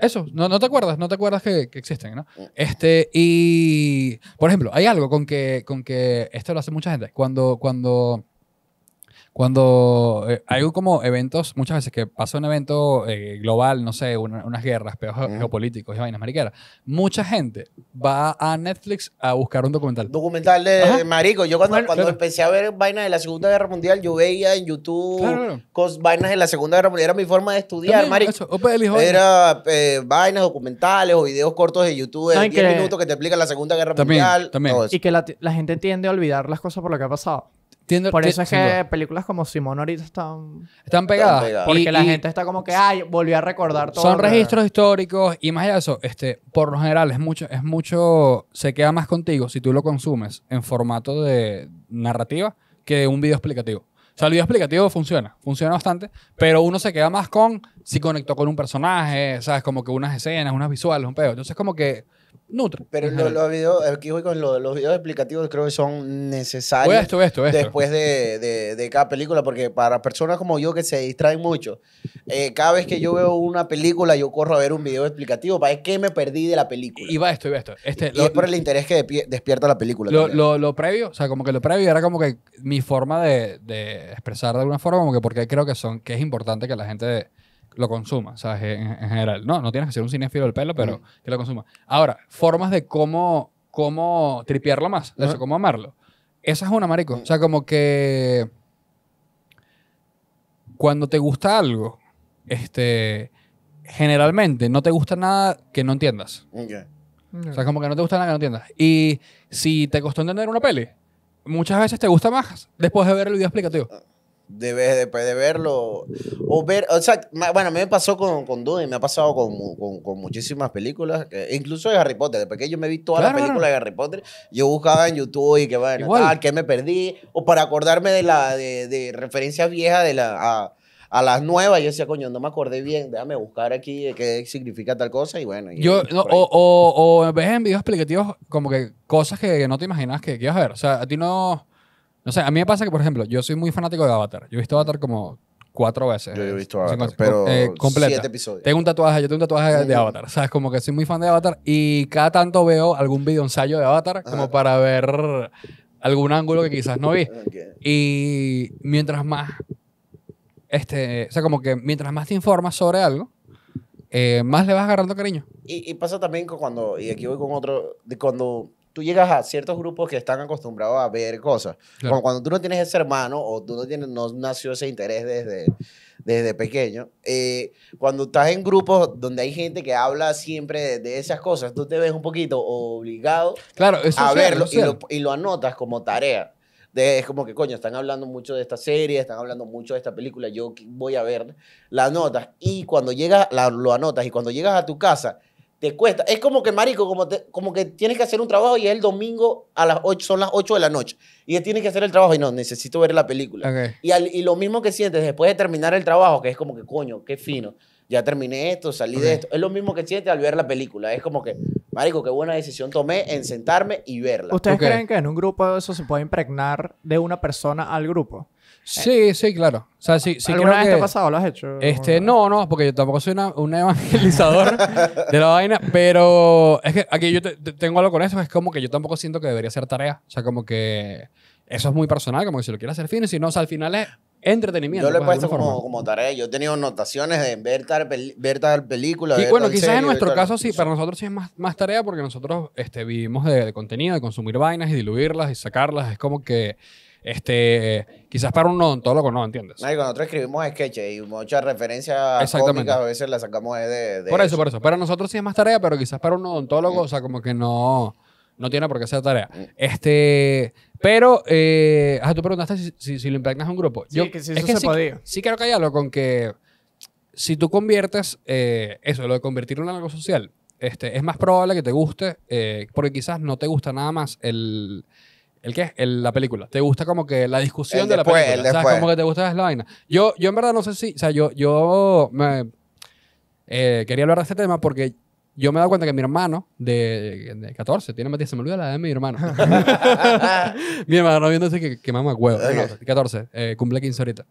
Eso, no, te acuerdas, no te acuerdas que, que, existen, ¿no? Mm. Este, y, por ejemplo, hay algo con que, con que esto lo hace mucha gente. Cuando, cuando cuando hay eh, como eventos, muchas veces que pasa un evento eh, global, no sé, unas guerras, pero geopolíticos y vainas mariqueras, mucha gente va a Netflix a buscar un documental. Documental de marico. Yo cuando, empecé a ver vainas de la Segunda Guerra Mundial, yo veía en YouTube vainas de la Segunda Guerra Mundial. Era mi forma de estudiar, marico. Era eh, vainas documentales o videos cortos de YouTube de 10 minutos que te explican la Segunda Guerra Mundial. Y que la, la gente tiende a olvidar las cosas por lo que ha pasado. Por eso es que películas como Simón ahorita están, están pegadas. Porque la gente está como que, ay, volví a recordar todo. Son registros históricos y más allá de eso, este, por lo general es mucho, es mucho, se queda más contigo si tú lo consumes en formato de narrativa que un video explicativo. O sea, el video explicativo funciona, funciona bastante, pero uno se queda más con si conectó con un personaje, ¿sabes? Como que unas escenas, unas visuales, un pedo. Entonces, como que pero los videos, explicativos, creo que son necesarios. Después de, cada película, porque para personas como yo que se distraen mucho, eh, cada vez que yo veo una película, yo corro a ver un video explicativo para ver qué me perdí de la película. Y va esto, y va esto. Este, y es por el interés que despierta la película. Lo, previo, o sea, como que lo previo era como que mi forma de, expresar de alguna forma, como que porque creo que, son, que es importante que la gente lo consuma, ¿sabes? En, en, general. No, no tienes que ser un cinéfilo del pelo, pero que lo consuma. Ahora, formas de cómo, cómo tripearlo más, de cómo amarlo. Esa es una, marico. O sea, como que cuando te gusta algo, este, generalmente no te gusta nada que no entiendas. O sea, como que no te gusta nada que no entiendas. Y si te costó entender una peli, muchas veces te gusta más después de ver el video explicativo. Ah de, pues, de, verlo. O ver, o sea, bueno, a mí me pasó con, con Dune, me ha pasado con, con, con muchísimas películas, eh, incluso de Harry Potter. De pequeño me vi todas las películas de Harry Potter. Yo buscaba en YouTube y que bueno, tal, que me perdí. O para acordarme de la de, de referencias viejas de la. A, a las nuevas, yo decía, coño, no me acordé bien, déjame buscar aquí eh, qué significa tal cosa y bueno. yo, o, o, o, ves en videos explicativos como que cosas que no te imaginas que quieras ver. O sea, a ti no, no sé, a mí me pasa que, por ejemplo, yo soy muy fanático de Avatar. Yo he visto Avatar como cuatro veces. Yo he visto Avatar, pero eh, siete episodios. Tengo un tatuaje, yo tengo un tatuaje de Avatar. O sea, es como que soy muy fan de Avatar y cada tanto veo algún video ensayo de Avatar como para ver algún ángulo que quizás no vi. [LAUGHS] Y mientras más, este, o sea, como que mientras más te informas sobre algo, eh, más le vas agarrando cariño. Y, y, pasa también cuando, y aquí voy con otro, de cuando tú llegas a ciertos grupos que están acostumbrados a ver cosas. Cuando, tú no tienes ese hermano o tú no, tienes, no nació ese interés desde, desde pequeño, eh, cuando estás en grupos donde hay gente que habla siempre de, esas cosas, tú te ves un poquito obligado a verlo y, lo, anotas como tarea. De, es como que, coño, están hablando mucho de esta serie, están hablando mucho de esta película, yo voy a ver, la anotas y cuando llegas, lo anotas y cuando llegas a tu casa te cuesta. Es como que, marico, como, como que tienes que hacer un trabajo y es el domingo a las 8, son las 8 de la noche. Y tienes que hacer el trabajo y no, necesito ver la película. Y, lo mismo que sientes después de terminar el trabajo, que es como que, coño, qué fino. Ya terminé esto, salí de esto. Es lo mismo que sientes al ver la película. Es como que, marico, qué buena decisión tomé en sentarme y verla. ¿Ustedes creen que en un grupo eso se puede impregnar de una persona al grupo? Eh, sí, sí, claro. O sea, sí, sí ¿Alguna vez que, te ha pasado? ¿Lo has hecho? Este, no, no, porque yo tampoco soy un evangelizador [LAUGHS] de la vaina, pero es que aquí yo tengo algo con eso, es como que yo tampoco siento que debería ser tarea. O sea, como que eso es muy personal, como que si lo quieres hacer fines, si no, al final es entretenimiento. Yo lo he pues, puesto como, como, tarea. Yo he tenido anotaciones de ver tal, ver película. Y bueno, quizás en nuestro caso sí, para nosotros sí es más, más tarea porque nosotros este, vivimos de, de contenido, de consumir vainas y diluirlas y sacarlas. Es como que este, quizás para un odontólogo no, ¿entiendes? No, nosotros escribimos sketches y muchas referencias cómicas a veces las sacamos de, de Por eso, por eso. Para nosotros sí es más tarea, pero quizás para un odontólogo, o sea, como que no, no tiene por qué ser tarea. Mm. Este, pero, eh, ah, tú preguntaste si, lo impregnas a un grupo. Sí, Yo, que es que sí, Sí quiero callarlo con que si tú conviertes eh, eso, lo de convertirlo en algo social, este, es más probable que te guste, eh, porque quizás no te gusta nada más el ¿El qué? la película. ¿Te gusta como que la discusión de la película? El o sea, como que te gusta la vaina. Yo, yo en verdad no sé si... O sea, yo, yo me, eh, quería hablar de este tema porque yo me he dado cuenta que mi hermano de, de 14, tiene Matías, se me olvida la edad de mi hermano. [LAUGHS] [LAUGHS] mi hermano viéndose que, que mamá huevo. Okay. 14, eh, cumple 15 ahorita.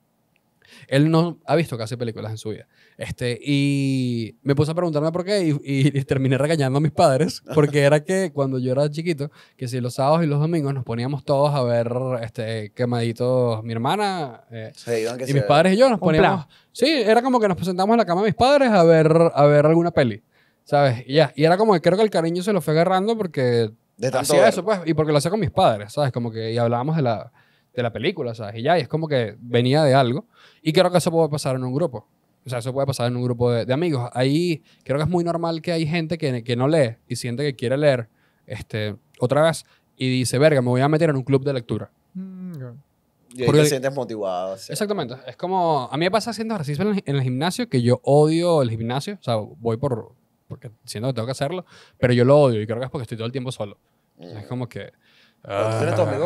Él no ha visto casi películas en su vida. Este, y me puse a preguntarme por qué [LAUGHS] y, terminé regañando a mis padres porque era que cuando yo era chiquito, que si los sábados y los domingos nos poníamos todos a ver este, quemaditos, mi hermana eh, y mis padres y yo nos poníamos... Sí, era como que nos presentamos en la cama de mis padres a ver, a ver alguna peli. ¿Sabes? Y ya. Y era como que creo que el cariño se lo fue agarrando porque... De tanto hacía eso, pues. Y porque lo hacía con mis padres, ¿sabes? Como que y hablábamos de la de la película, ¿sabes? Y ya, y es como que venía de algo. Y creo que eso puede pasar en un grupo. O sea, eso puede pasar en un grupo de, amigos. Ahí creo que es muy normal que hay gente que, no lee y siente que quiere leer este, otra vez y dice, verga, me voy a meter en un club de lectura. Mm, y ahí te sientes motivado. Exactamente. Es como, a mí me pasa haciendo ejercicio en el, gimnasio, que yo odio el gimnasio. O sea, voy por, porque siento que tengo que hacerlo, pero yo lo odio y creo que es porque estoy todo el tiempo solo. Mm. es como que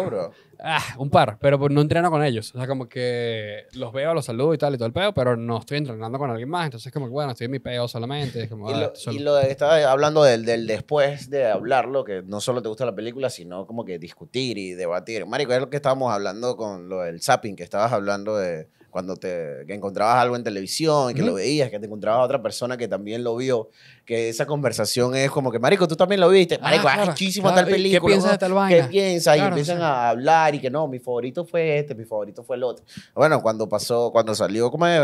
bro? Ah, un par, pero pues, no entreno con ellos. O sea, como que los veo, los saludo y tal y todo el peo, pero no estoy entrenando con alguien más. Entonces, como que bueno, estoy en mi peo solamente. y, ah, lo, que estabas hablando del, del, después de hablarlo, que no solo te gusta la película, sino como que discutir y debatir. Marico, es lo que estábamos hablando con lo del zapping, que estabas hablando de cuando te encontrabas algo en televisión y que lo veías, que te encontrabas a otra persona que también lo vio, que esa conversación es como que, marico, tú también lo viste, ah, marico, ah, muchísimo tal película. ¿Qué piensas de tal vaina? ¿Qué piensas? y empiezan a hablar y que no, mi favorito fue este, mi favorito fue el otro. Bueno, cuando pasó, cuando salió, como es?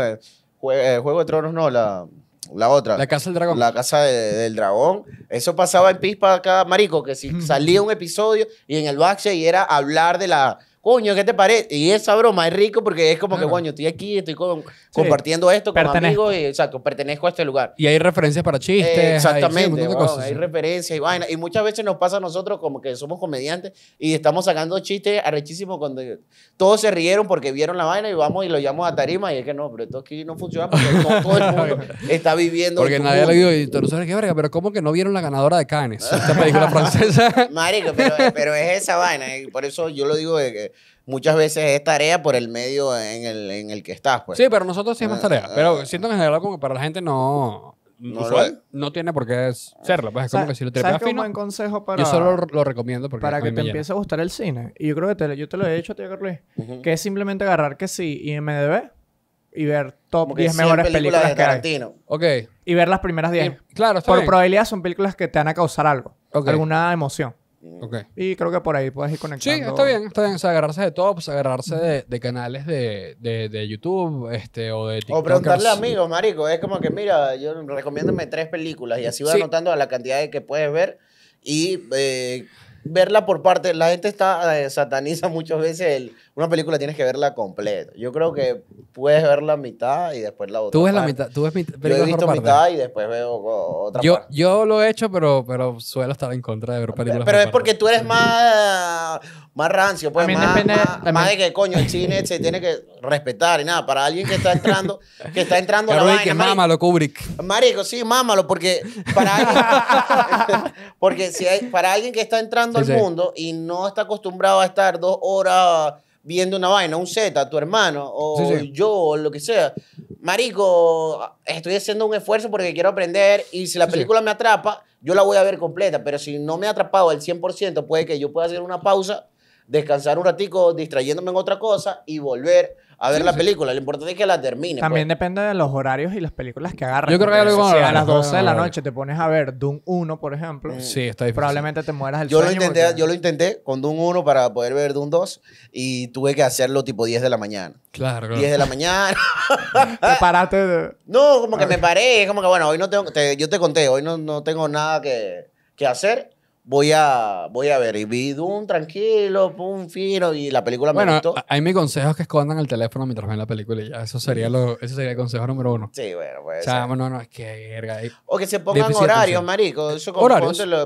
Eh, Juego de Tronos, no, la... La otra. La Casa del Dragón. La Casa del Dragón. Eso pasaba en Pispa acá, marico, que si [LAUGHS] salía un episodio y en el y era hablar de la coño, ¿qué te parece? Y esa broma es rico porque es como que, coño, estoy aquí, estoy compartiendo esto con amigos y, exacto, pertenezco a este lugar. Y hay referencias para chistes. exactamente, hay, referencias y vaina. Y muchas veces nos pasa a nosotros como que somos comediantes y estamos sacando chistes arrechísimos cuando todos se rieron porque vieron la vaina y vamos y lo llamamos a tarima y es que no, pero esto aquí no funciona porque el [LAUGHS] mundo está viviendo. Porque nadie lo le dijo, tú sabes qué verga, pero ¿cómo que no vieron la ganadora de Cannes? Esta película francesa. [LAUGHS] Marico, pero, es esa vaina. Por eso yo lo digo de que muchas veces es tarea por el medio en el, que estás. Pues. Sí, pero nosotros sí es eh, tarea. Pero eh, siento que en general como para la gente no... No, tiene por qué serlo. Pues, es como que si lo un buen consejo para... Yo solo lo, recomiendo Para que te empiece a gustar el cine. Y yo creo que te, yo te lo he dicho, tío Carlos. Que es simplemente agarrar que sí y MDB y ver top 10 mejores películas, Y ver las primeras 10. claro, Por probabilidad son películas que te van a causar algo. Alguna emoción. Okay. Y creo que por ahí puedes ir conectando. Sí, está bien, está bien. agarrarse de tops, agarrarse de, canales de, YouTube este, o de TikTok. O preguntarle a amigos, marico. Es como que, mira, yo recomiéndame tres películas y así vas anotando la cantidad de que puedes ver y eh, verla por parte. La gente está eh, sataniza muchas veces. El, una película tienes que verla completa. Yo creo que puedes ver la mitad y después la otra. Tú ves la mitad. Tú ves mi, yo he visto mitad y después veo otra. Yo, parte. yo lo he hecho, pero, pero suelo estar en contra de ver películas. pero es porque tú eres más más rancio, pues más, de que coño, el cine se tiene que respetar y nada. Para alguien que está entrando, que está entrando Pero la vaina, que mámalo, Kubrick. Marico, sí, mámalo, porque para alguien, [LAUGHS] porque si hay, para alguien que está entrando al mundo y no está acostumbrado a estar dos horas viendo una vaina, un Z, tu hermano, o yo, o lo que sea. Marico, estoy haciendo un esfuerzo porque quiero aprender y si la película me atrapa, yo la voy a ver completa, pero si no me ha atrapado al 100%, puede que yo pueda hacer una pausa descansar un ratico distrayéndome en otra cosa y volver a ver la película. Lo importante es que la termine. También pues. depende de los horarios y las películas que agarras. Yo creo que, a las 12 de la noche te pones a ver Doom 1, por ejemplo. Mm. Sí, Probablemente te mueras el yo Yo lo intenté con Doom 1 para poder ver Doom 2 y tuve que hacerlo tipo 10 de la mañana. Claro, 10 de la mañana. [LAUGHS] ¿Te paraste? De... No, como que me paré. Es como que, bueno, hoy no tengo... yo te conté, hoy no, no tengo nada que, que hacer voy a, voy a ver. Y vi tranquilo, un fino, y la película bueno, me gustó. Ahí mi consejo que escondan el teléfono mientras ven la película y ya. Eso sería, mm. lo, eso sería el consejo número uno. Sí, bueno, pues. O que se pongan horarios, marico. Eso eh, como,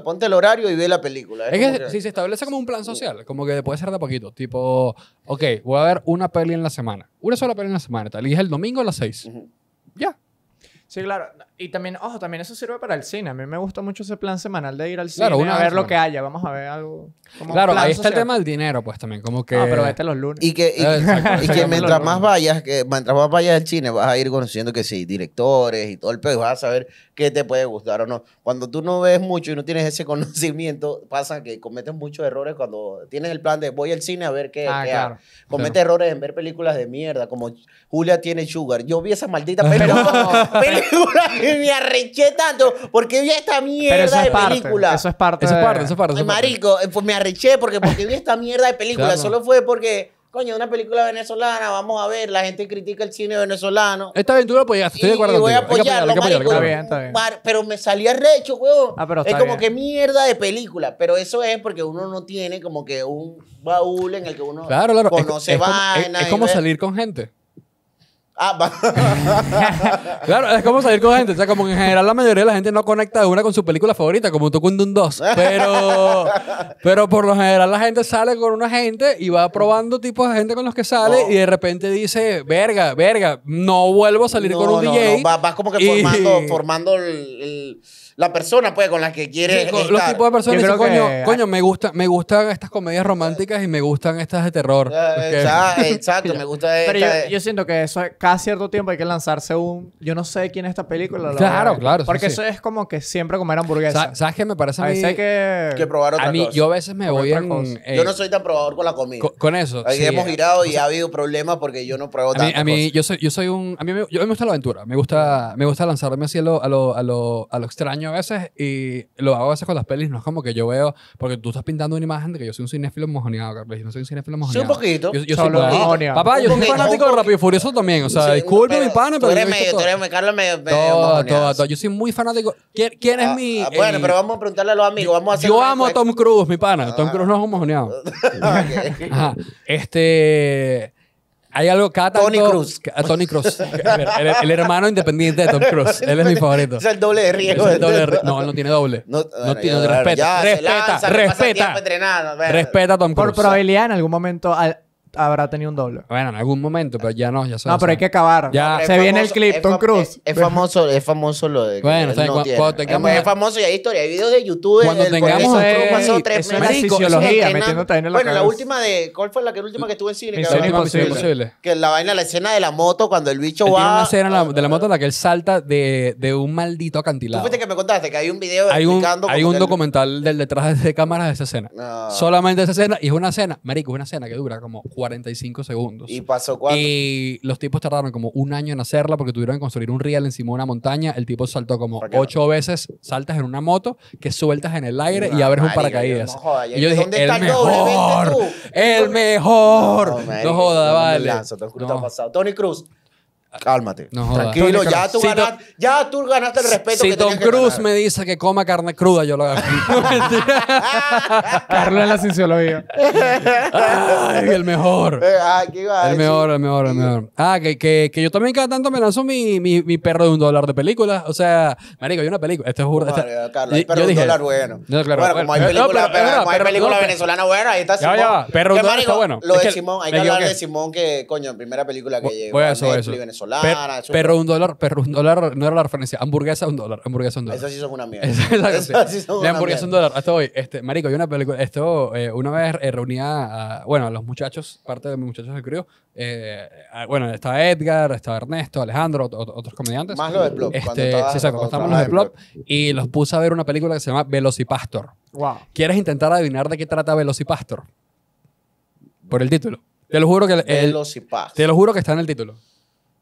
Ponte, el horario y ve la película. Es, que, si se establece como un plan mm. social, como que puede ser de poquito. Tipo, ok, voy a ver una peli en la semana. Una sola peli en la semana. Te eliges el domingo a las seis. Ya. Sí, claro. Y también, ojo, también eso sirve para el cine. A mí me gusta mucho ese plan semanal de ir al cine claro, a ver lo que haya. Vamos a ver algo. claro, ahí está el tema del dinero, pues también. Como que. ah pero los lunes. Y que, [LAUGHS] mientras más vayas, que mientras más vayas al cine, vas a ir conociendo que sí, directores y todo el pedo, vas a saber qué te puede gustar o no. Cuando tú no ves mucho y no tienes ese [LAUGHS] conocimiento, pasa que cometes muchos errores cuando tienes el plan de voy al cine a ver qué. Ah, Comete errores en ver películas de mierda, como Julia tiene Sugar. Yo vi esa maldita [LAUGHS] película. [LAUGHS] Y me arreché tanto porque vi esta mierda de película. Eso es parte. Eso es parte, eso es parte. Eso Marico, eh, pues me arreché porque, porque vi esta mierda de película. Solo fue porque coño, una película venezolana, vamos a ver, la gente critica el cine venezolano. Esta aventura pues estoy de acuerdo. Y voy a apoyarlo, pero me salía arrecho weón. Ah, es como que mierda de película, pero eso es porque uno no tiene como que un baúl en el que uno claro, claro. conoce es como salir con gente. Ah, [LAUGHS] claro, es como salir con gente. O sea, como en general la mayoría de la gente no conecta de una con su película favorita, como tú con 2. Pero, pero por lo general la gente sale con una gente y va probando tipos de gente con los que sale y de repente dice, verga, verga, no vuelvo a salir con un DJ. Vas como que formando, [LAUGHS] formando el la persona pues con la que quiere Los tipos de personas coño, me, gusta, me gustan estas comedias románticas y me gustan estas de terror. Eh, pues exacto, me gusta esta Pero yo, siento que eso cada cierto tiempo hay que lanzarse un... Yo no sé quién es esta película. claro, claro. Porque eso es como que siempre comer hamburguesa. ¿Sabes qué me parece a mí? Hay que... probar otra a mí, Yo a veces me voy en... Eh, yo no soy tan probador con la comida. Con, eso, Ahí hemos eh, girado y ha habido problemas porque yo no pruebo tanto. A mí, yo soy, yo soy un... A mí me, gusta la aventura. Me gusta, me gusta lanzarme así a lo extraño a veces y lo hago a veces con las pelis, no es como que yo veo, porque tú estás pintando una imagen de que yo soy un cinéfilo mojoneado, Carlos, yo no soy un cinéfilo mojoneado. Sí, un poquito. Yo, soy mojoneado. Papá, yo soy fanático de rapido Furioso también, o sea, disculpe mi pana, pero... Tú eres Yo soy muy fanático. ¿Quién, es ah, mi...? Ah, bueno, eh, pero vamos a preguntarle a los amigos, vamos a hacer... Yo amo a Tom Cruise, mi pana. Tom ah. Cruise no es un mojoneado. [LAUGHS] Este... Hay algo cada Tony Cruz. Ah, Tony Cruz. El, hermano independiente de Tom Cruz, Él es mi [LAUGHS] favorito. Es el doble de riesgo. [LAUGHS] no, él no tiene doble. No, tiene Respeto, Respeta. respeta. respeta. respeta a Tom Cruz. Por probabilidad, en algún momento. Al, habrá tenido un doble. Bueno, en algún momento, pero ya no, ya sabes. No, pero hay que acabar. Ya. Se viene el clip, Tom Cruise. Es, famoso, es famoso lo de. Bueno, cuando, tengamos, es, famoso y hay historia, hay videos de YouTube. Cuando tengamos. Eso, tres fisiología, Bueno, la última de. ¿Cuál fue la, que, la última que estuve en cine? Que la vaina, la escena de la moto, cuando el bicho va. Tiene una escena de la moto en la que él salta de, de un maldito acantilado. Tú fuiste que me contaste que hay un video hay un, Hay un documental del detrás de cámaras de esa escena. Solamente esa escena y es una escena, marico, es una escena que dura como 45 segundos. ¿Y pasó cuatro. Y los tipos tardaron como un año en hacerla porque tuvieron que construir un riel encima de una montaña. El tipo saltó como ocho veces, saltas en una moto, que sueltas en el aire y abres un paracaídas. yo dije, el, mejor, el mejor, el mejor. No, joda, vale. Tony Cruz, Cálmate. Tranquilo, ya tú, ya tú ganaste el respeto. Si Don Tom Cruz me dice que coma carne cruda, yo lo hago. [LAUGHS] Carlos es la cienciología. Eh, el mejor. el mejor, el mejor, el mejor. Ah, que, que, que yo también cada tanto me lanzo mi, mi, mi perro de un dólar de películas O sea, marico, hay una película. este es juro. Carlos, perro de un dólar bueno. claro, bueno, como hay película, venezolanas venezolana buena, ahí está Simón. Ya, ya, perro de un dólar está bueno. Lo de Simón, hay que hablar de Simón que, coño, primera película que llegó. eso, eso pero un dólar, pero un dólar, no era la referencia. Hamburguesa un dólar, hamburguesa un dólar. Eso sí son una mierda. Esas sí son una hamburguesa un dólar. Hasta hoy, este, marico, hay una película, esto, eh, una vez eh, reunía a, bueno, a los muchachos, parte de mis muchachos del crío eh, bueno, estaba Edgar, estaba Ernesto, Alejandro, otros comediantes. Más lo del blog. Este, sí, exacto, estábamos los del blog. Y los puse a ver una película que se llama Velocipastor. Wow. ¿Quieres intentar adivinar de qué trata Velocipastor? Por el título. Te lo juro que el, te lo juro que está en el título.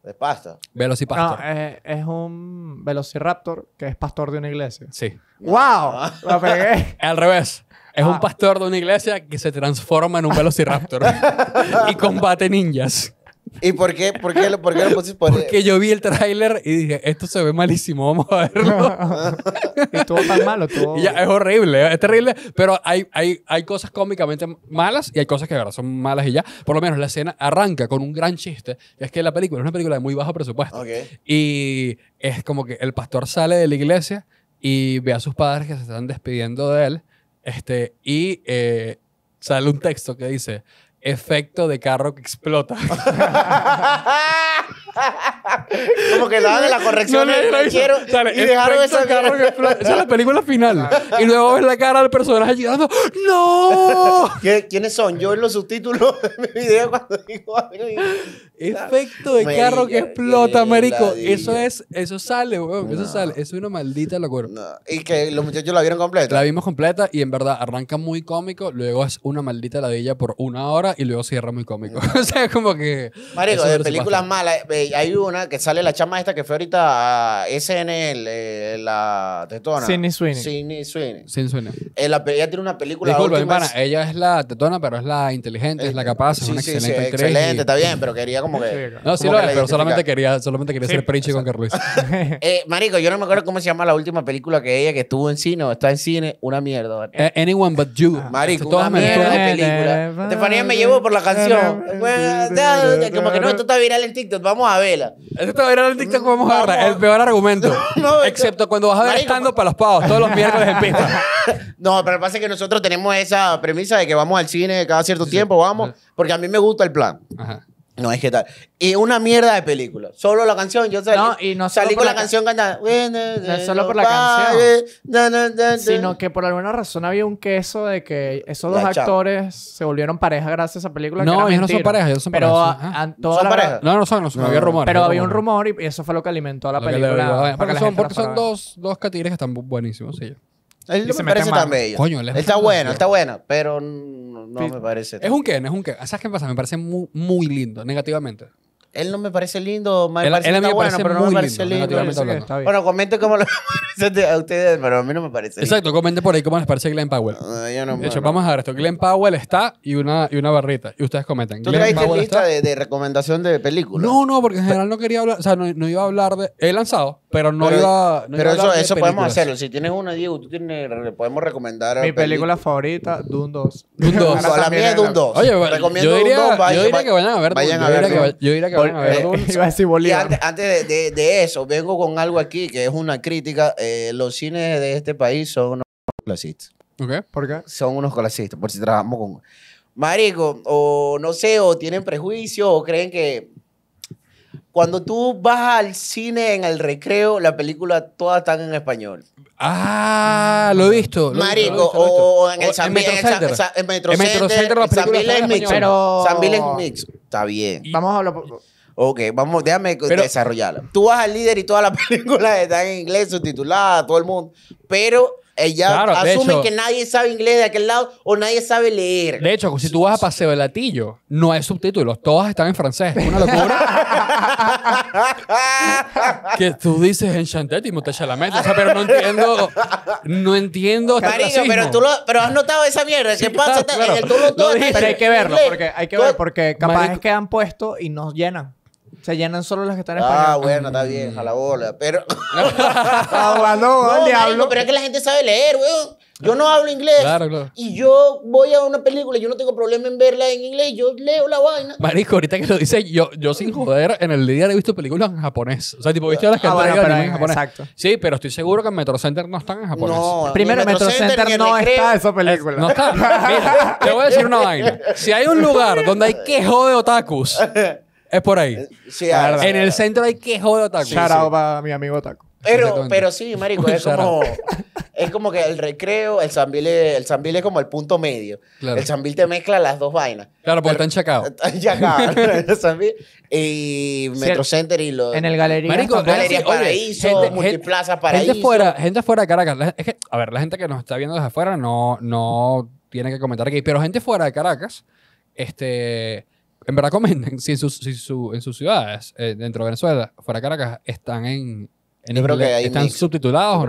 De pasta. Velocipastor. es, un velociraptor que es pastor de una iglesia. Sí. ¡Wow! Ah. Lo [LAUGHS] Al revés. Es un ah. pastor de una iglesia que se transforma en un velociraptor [LAUGHS] y combate ninjas. ¿Y por qué, por qué, por qué lo pusiste por Porque yo vi el tráiler y dije, esto se ve malísimo, vamos a verlo. [LAUGHS] estuvo tan malo, estuvo... Ya, es horrible, ¿eh? es terrible, pero hay, hay, hay cosas cómicamente malas y hay cosas que verdad son malas y ya. Por lo menos la escena arranca con un gran chiste, es que la película es una película de muy bajo presupuesto. Y es como que el pastor sale de la iglesia y ve a sus padres que se están despidiendo de él este, y eh, sale un texto que dice, efecto de carro que explota. [LAUGHS] [LAUGHS] Como que de la corrección no, quiero y dejaron esa Esa es la película final. y luego ves la cara del personaje llorando. ¡No! [LAUGHS] ¿Quiénes son? Yo en los subtítulos de mi video cuando digo Efecto de carro que explota, marico. Eso es, eso sale, weón. Eso sale. Eso es una maldita locura. Y que los muchachos la vieron completa. La vimos completa y en verdad arranca muy cómico, luego es una maldita ladilla por una hora y luego cierra muy cómico. [LAUGHS] o sea, como que. Marico, de películas malas. Eh, y hay una que sale la chama esta que fue ahorita a SNL, eh, la tetona. Sidney Sweeney. Sidney Sweeney. Sin eh, la, ella tiene una película. Disculpa, ella es la tetona, pero es la inteligente, es la eh, capaz, es una sí, sí, excelente excelente, está bien, pero quería como que... No, sí lo pero solamente quería, solamente quería ser pinche con Carlos. [LAUGHS] Eh, marico, yo no me acuerdo cómo se llama la última película que ella que estuvo en cine o está en cine, una mierda. Anyone but you. Ah, marico, Todas una me- mierda de película. Estefanía me llevó por la canción. [LAUGHS] Como que no, esto está viral en TikTok. Vamos a vela Eso te va a ir TikTok vamos a agarrar. El peor argumento. [LAUGHS] Excepto cuando vas a ver estando para los pavos todos los miércoles en pista. [LAUGHS] No, pero pasa que nosotros tenemos esa premisa de que vamos al cine cada cierto tiempo, vamos, porque a mí me gusta el plan. Ajá. No es que tal. Y una mierda de película. Solo la canción. Yo salí, no, y no salí con la, canción ganada solo por la canción. Sino que por alguna razón había un queso de que esos dos actores se volvieron pareja gracias a esa película. No, ellos no son pareja, ellos son pareja. Pero ah. ¿Son No, no son, no son. había rumor. Pero había un rumor y eso fue lo que alimentó a la película. Eh, porque, son, porque son dos, dos catires que están buenísimos. Sí. Él me parece tan bello. Coño, él está bueno, [LAUGHS] está bueno, pero no, me parece. Es un Ken, es un Ken. ¿Sabes qué pasa? Me parece muy, muy lindo, negativamente. Él no me parece lindo, me me bueno, pero no me parece lindo, Bueno, comente cómo lo parece [LAUGHS] a ustedes, pero a mí no me parece lindo. Exacto, comente por ahí cómo les parece Glenn Powell. De hecho, vamos a ver esto. Glenn Powell está y una, y una barrita. Y ustedes comenten. ¿Tú Glenn traes lista de, de recomendación de películas? No, no, porque en general no quería hablar. O sea, no, no iba a hablar de. He lanzado. Pero no iba. pero eso, eso podemos hacerlo. Si tienes una, Diego, tú tienes, le podemos recomendar. Mi película favorita, Dune 2. [LAUGHS] Dune 2. [LAUGHS] la mía es Dune 2. Oye, recomiendo yo diría, yo diría que vayan a ver vayan A ver yo, diría Que, vayan a ver eh, [LAUGHS] Antes, de, eso, vengo con algo aquí que es una crítica. Eh, los cines de este país son unos clasistas. Okay, ¿Por qué? Son unos clasistas, por si trabajamos con... Marico, o no sé, o tienen prejuicio o creen que cuando tú vas al cine en el recreo, la película todas están en español. Ah, lo he visto. Marico, o en el San en el Center. en Metro en mix. español. San Bill mix. Está bien. Vamos a hablar. Ok, vamos, déjame desarrollarla. Tú vas al líder y todas las [LAUGHS] películas están en inglés subtitulada, todo el mundo. Pero ella eh, asume que nadie sabe inglés de aquel lado o nadie sabe leer. De hecho, si tú vas a Paseo de Latillo, no hay subtítulos. Todas están en francés. Es una locura. [LAUGHS] que tú dices en enchantet y Montechalamet. O sea, pero no entiendo. No entiendo. Marico, este pero tú lo, pero has notado esa mierda. ¿Qué pasa? el, tú lo, lo pero hay que verlo. Porque hay que verlo Porque capaz quedan es que han puesto y nos llenan. Se llenan solo las que están en España. Ah, bueno, está bien, mm. a la bola. Pero. ah, [LAUGHS] no, no, pero es que la gente sabe leer, weón. Yo no hablo inglés. Claro, claro. Y yo voy a una película, y yo no tengo problema en verla en inglés, yo leo la vaina. Marico, ahorita que lo dice, yo, yo sin joder, en el día he visto películas en japonés. O sea, tipo, viste ah, las que ah, en japonés. Exacto. Sí, pero estoy seguro que en Metro Center no están en japonés. No, Primero, Metrocenter Metro no está esa película. No está. te voy a decir una vaina. Si hay un lugar donde hay quejo de otakus [LAUGHS] Es por ahí. Eh, sí, En el centro hay que joder otaku. Shout va para mi amigo Taco. Pero, pero sí, marico, es como, [LAUGHS] es como que el recreo, el sambil es, el como el punto medio. El sambil te mezcla las dos vainas. Claro, porque están chacados. ya acá, el sambil y Metro Center y los... En el galería. Marico, Galería Multiplaza Paraíso. Gente fuera, gente fuera de Caracas. a ver, la gente que nos está viendo desde afuera no, no tiene que comentar aquí. Pero gente fuera de Caracas, este, en verdad comenten si, en sus, en sus ciudades, eh, dentro de Venezuela, fuera de Caracas, están en... están subtitulados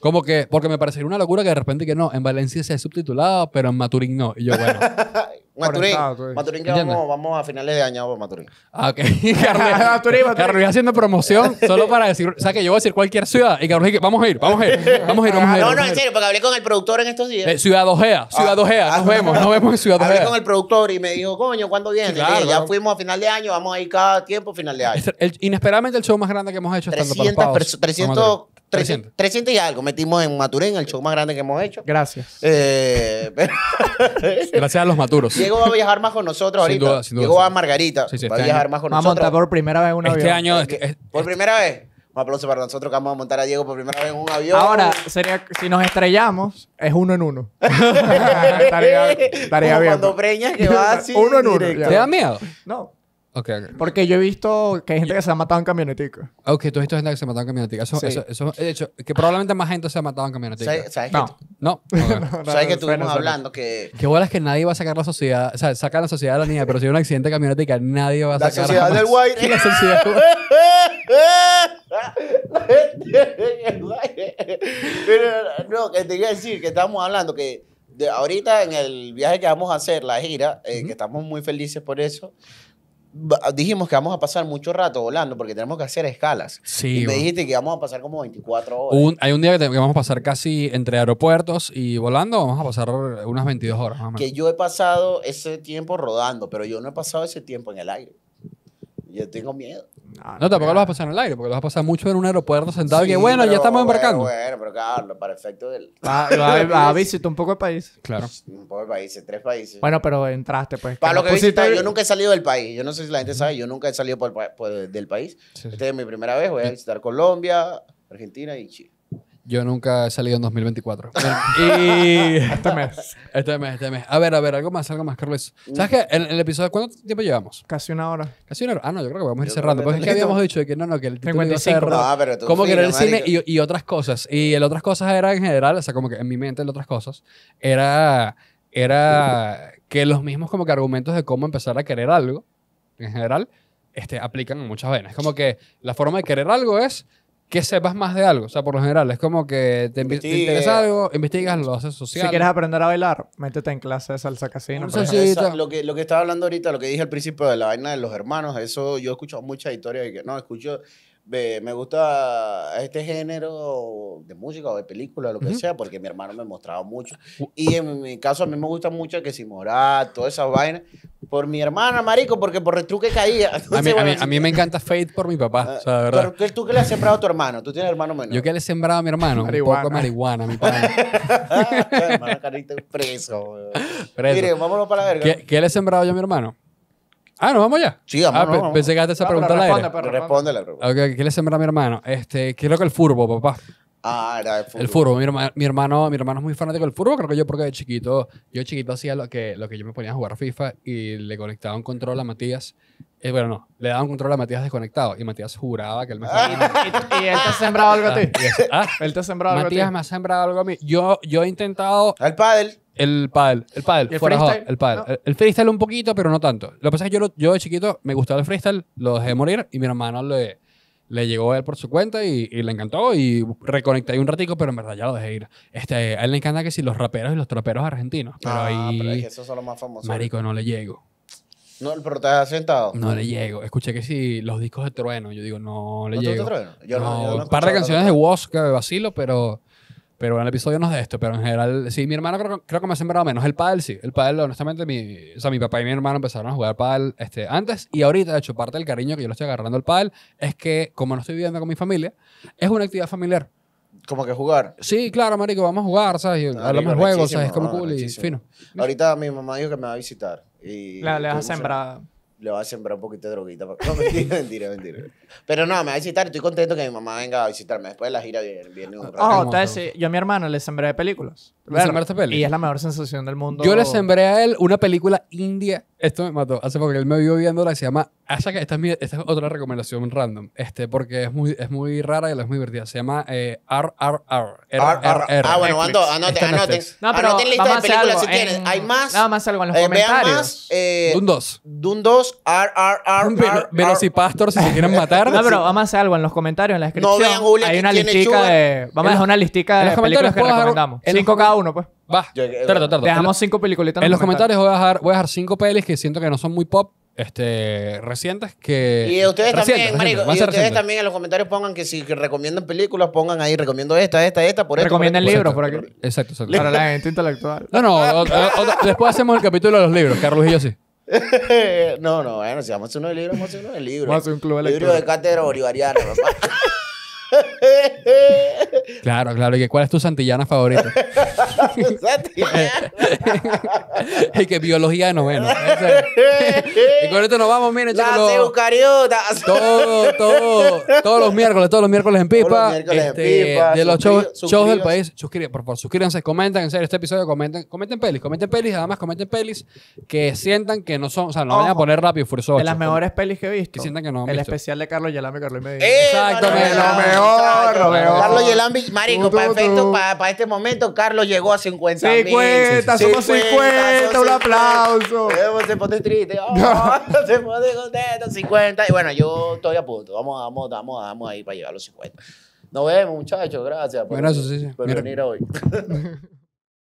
como que porque me parecería una locura que de repente que no en Valencia se ha subtitulado pero en Maturín no y yo bueno [LAUGHS] Maturín. Maturín que vamos, a finales de año a Maturín. Ah, ok. [LAUGHS] Carlos [LAUGHS] Maturín, haciendo promoción solo para decir, o sea, que yo voy a decir cualquier ciudad y Carlos vamos a ir, vamos a ir, vamos a ir, vamos a ir. No, no, en serio, porque hablé con el productor en estos días. Eh, ciudad Ojea, ah, Ciudad Ojea, ah, nos vemos, nos vemos en Ciudad Ojea. Hablé con el productor y me dijo, coño, ¿cuándo viene? ya fuimos a final de año, vamos a ir cada tiempo a final de año. Este, inesperadamente el show más grande que hemos hecho 300, para los 300 300. y algo metimos en Maturín, el show más grande que hemos hecho. Gracias. Eh, [LAUGHS] Gracias a los maturos. Diego va a viajar más con nosotros ahorita. Diego va a Margarita. va a este viajar más con nosotros. Vamos a montar por primera vez un este avión. Este año. Eh, por eh, primera vez. Un aplauso para nosotros que vamos a montar a Diego por primera vez en un avión. Ahora, sería, si nos estrellamos, es uno en uno. [LAUGHS] estaría, estaría bien. Cuando preñas que va así. uno en uno. ¿Te da miedo? No. Porque yo he visto que hay gente que se ha matado en camionetica. Ah, ok, tú has visto gente que se ha matado en camionetica. Eso, eso, eh, de hecho, que probablemente más gente se ha matado en camionetica. ¿Sabes, [LAUGHS] no. no. ¿Sabes que estuvimos hablando que... Qué es que nadie va a sacar la sociedad... O sea, sacan la sociedad de la niña, pero si hay un accidente de camionetica, nadie va a sacar... la sociedad del white. La sociedad del no, que te iba a decir que estamos hablando que ahorita en el viaje que vamos a hacer, la gira, eh, que estamos muy felices por eso dijimos que vamos a pasar mucho rato volando porque tenemos que hacer escalas. y me dijiste que vamos a pasar como 24 horas. hay un día que, vamos a pasar casi entre aeropuertos y volando, vamos a pasar unas 22 horas. Que yo he pasado ese tiempo rodando, pero yo no he pasado ese tiempo en el aire. Yo tengo miedo. Ah, no, tampoco lo vas a pasar en el aire, porque lo vas a pasar mucho en un aeropuerto sentado y que, bueno, ya estamos embarcando. Bueno, pero claro, para efecto del. Va, [LAUGHS] un poco el país. Claro. Un poco el país, tres países. Bueno, pero entraste, pues. Para lo que pusiste... yo nunca he salido del país. Yo no sé si la gente sabe, yo nunca he salido por, del país. Esta es mi primera vez, voy a visitar Colombia, Argentina y Chile. Yo nunca he salido en 2024. [LAUGHS] y... Este mes. Este mes, este mes. A ver, a ver, algo más, algo más, Carlos. ¿Sabes qué? En el episodio, ¿cuánto tiempo llevamos? Casi una hora. Casi una hora. Ah, no, yo creo que vamos a ir cerrando. Porque pues es que habíamos dicho que no, no, que el título iba a ser No, pero tú como querer el cine y, y otras cosas. Y el otras cosas era en general, o sea, como que en mi mente el otras cosas, era, era que los mismos como que argumentos de cómo empezar a querer algo, en general, este, aplican en muchas venas. Como que la forma de querer algo es que sepas más de algo. O sea, por lo general, es como que te, interesa algo, investigas, lo haces social. Si quieres aprender a bailar, métete en clase de salsa casino. lo, que, lo que estaba hablando ahorita, lo que dije al principio de la vaina de los hermanos, eso yo he escuchado mucha historia y que no, escucho me gusta este género de música o de película, lo que sea, porque mi hermano me mostraba mucho. Y en mi caso, a mí me gusta mucho que si Morat, todas esas vainas, por mi hermana, marico, porque por el truque caía. [LAUGHS] a, mí, a, mí, me encanta Fate por mi papá, ah, o tú qué le has sembrado a tu hermano? ¿Tú tienes hermano menor? Yo qué le he sembrado a mi hermano, marihuana. un poco de marihuana, mi [LAUGHS] padre. Ah, hermano carita preso. Mire, vámonos para la verga. ¿Qué, ¿Qué le he sembrado yo a mi hermano? Ah, ¿nos vamos ya? Sí, vamos. Ah, pensé que antes esa pregunta la aire. Responde la pregunta. ¿Qué le sembra a mi hermano? Este, ¿Qué es lo que el furbo, papá? Ah, era el furbo. El furbo. Mi, hermano, mi hermano es muy fanático del furbo. Creo que yo porque de chiquito, yo de chiquito hacía lo que, lo que yo me ponía a jugar FIFA y le conectaba un control a Matías. Eh, bueno, no, le daba un control a Matías desconectado y Matías juraba que él me ah. ¿Y, él te ha sembrado algo a ti? Ah, ah. Él te ha sembrado algo a ti. Matías me ha sembrado algo a mí. Yo, yo he intentado Al pádel. El pádel, el pádel, el freestyle, el freestyle un poquito, pero no tanto. Lo que pasa es que yo, yo de chiquito me gustaba el freestyle, lo dejé morir y mi hermano le, le llegó a él por su cuenta y, y le encantó y reconecté ahí un ratico, pero en verdad ya lo dejé ir. Este, a él le encanta que si los raperos y los traperos argentinos, pero ah, ahí... Pero que esos son los más famosos. Marico, no le llego. No, pero te has sentado. No le llego. Escuché que si los discos de Trueno, yo digo, no le llego. trueno? no, un par de canciones de Woz que vacilo, pero pero en el episodio no es de esto, pero en general, sí, mi hermano creo, que me ha sembrado menos. El pádel sí, el pádel honestamente, mi, o sea, mi papá y mi hermano empezaron a jugar pádel este, antes y ahorita, de hecho, parte del cariño que yo le estoy agarrando al pádel es que, como no estoy viviendo con mi familia, es una actividad familiar. Como que jugar. Sí, claro, marico, vamos a jugar, ¿sabes? hablamos juegos, ¿sabes? Es como cool y fino. Ahorita mi mamá dijo que me va a visitar. Y la, le vas a sembrar le voy a sembrar un poquito de droguita. No, mentira, [LAUGHS] mentira, mentira. Pero no, me va a visitar. Estoy contento que mi mamá venga a visitarme. Después de la gira viene, un rato. Ah, yo a mi hermano le sembré películas. ¿Le Y es la mejor sensación del mundo. Yo le sembré a él una película india. Esto me mató. Hace poco que él me vio viéndola. Se llama Esta es, otra recomendación random. Este, porque es muy, es muy rara y es muy divertida. Se llama RRR. Eh, RRR. Ah, bueno, anoten, anoten. No, pero anoten lista de películas si tienes. Hay más. Nada más algo en los eh, comentarios. Vean más. Dun 2. Dun 2. R, RRR. si se quieren matar. No, pero vamos a hacer algo en los comentarios, en la descripción. No vean Hay una listica de. Vamos a dejar una listica de películas que recomendamos. Cinco cada uno, pues. Va. Tardo, tardo. Dejamos cinco peliculitas. En los comentarios voy a dejar, voy a dejar cinco pelis que siento que no son muy pop, este, recientes que... Y ustedes también, marico, y ustedes también en los comentarios pongan que si recomiendan películas, pongan ahí, recomiendo esta, esta, esta, por Recomiendan libros, por aquí. Exacto, exacto. Para la gente intelectual. No, no, después hacemos el capítulo de los libros, Carlos y yo sí. [LAUGHS] no, no, bueno, si vamos a hacer uno de libro, vamos a hacer uno de libro. Vamos un club de Libro de cátedra bolivariana, [LAUGHS] papá. [LAUGHS] Claro, claro. ¿Y cuál es tu santillana favorita? [LAUGHS] ¿Santillana? [LAUGHS] y que biología de noveno. y con esto nos vamos, miren, chicos. eucariotas. Todo, todo, todos los miércoles, todos los miércoles en Pipa. Todos los miércoles en este, Pipa. De los shows, del país. Suscríbanse, por favor, suscríbanse, comenten en serio, este episodio, comenten, comenten pelis, comenten pelis, además comenten pelis que sientan que no son, o sea, no vayan a poner rápido y furioso. De las mejores pelis que he visto. Que sientan que no El especial de Carlos Yalame, Carlos Medina. ¡Eh, Exacto, Carlos Yelambi, marico, perfecto para este momento. Carlos llegó a 50 mil. 50, somos 50, un aplauso. Se pone triste, [LAUGHS] oh, se pone contento, 50. Y bueno, yo estoy a punto. Vamos, vamos, vamos, vamos a ir para llegar a los 50. Nos vemos, muchachos. Gracias sí, por venir hoy. [LAUGHS]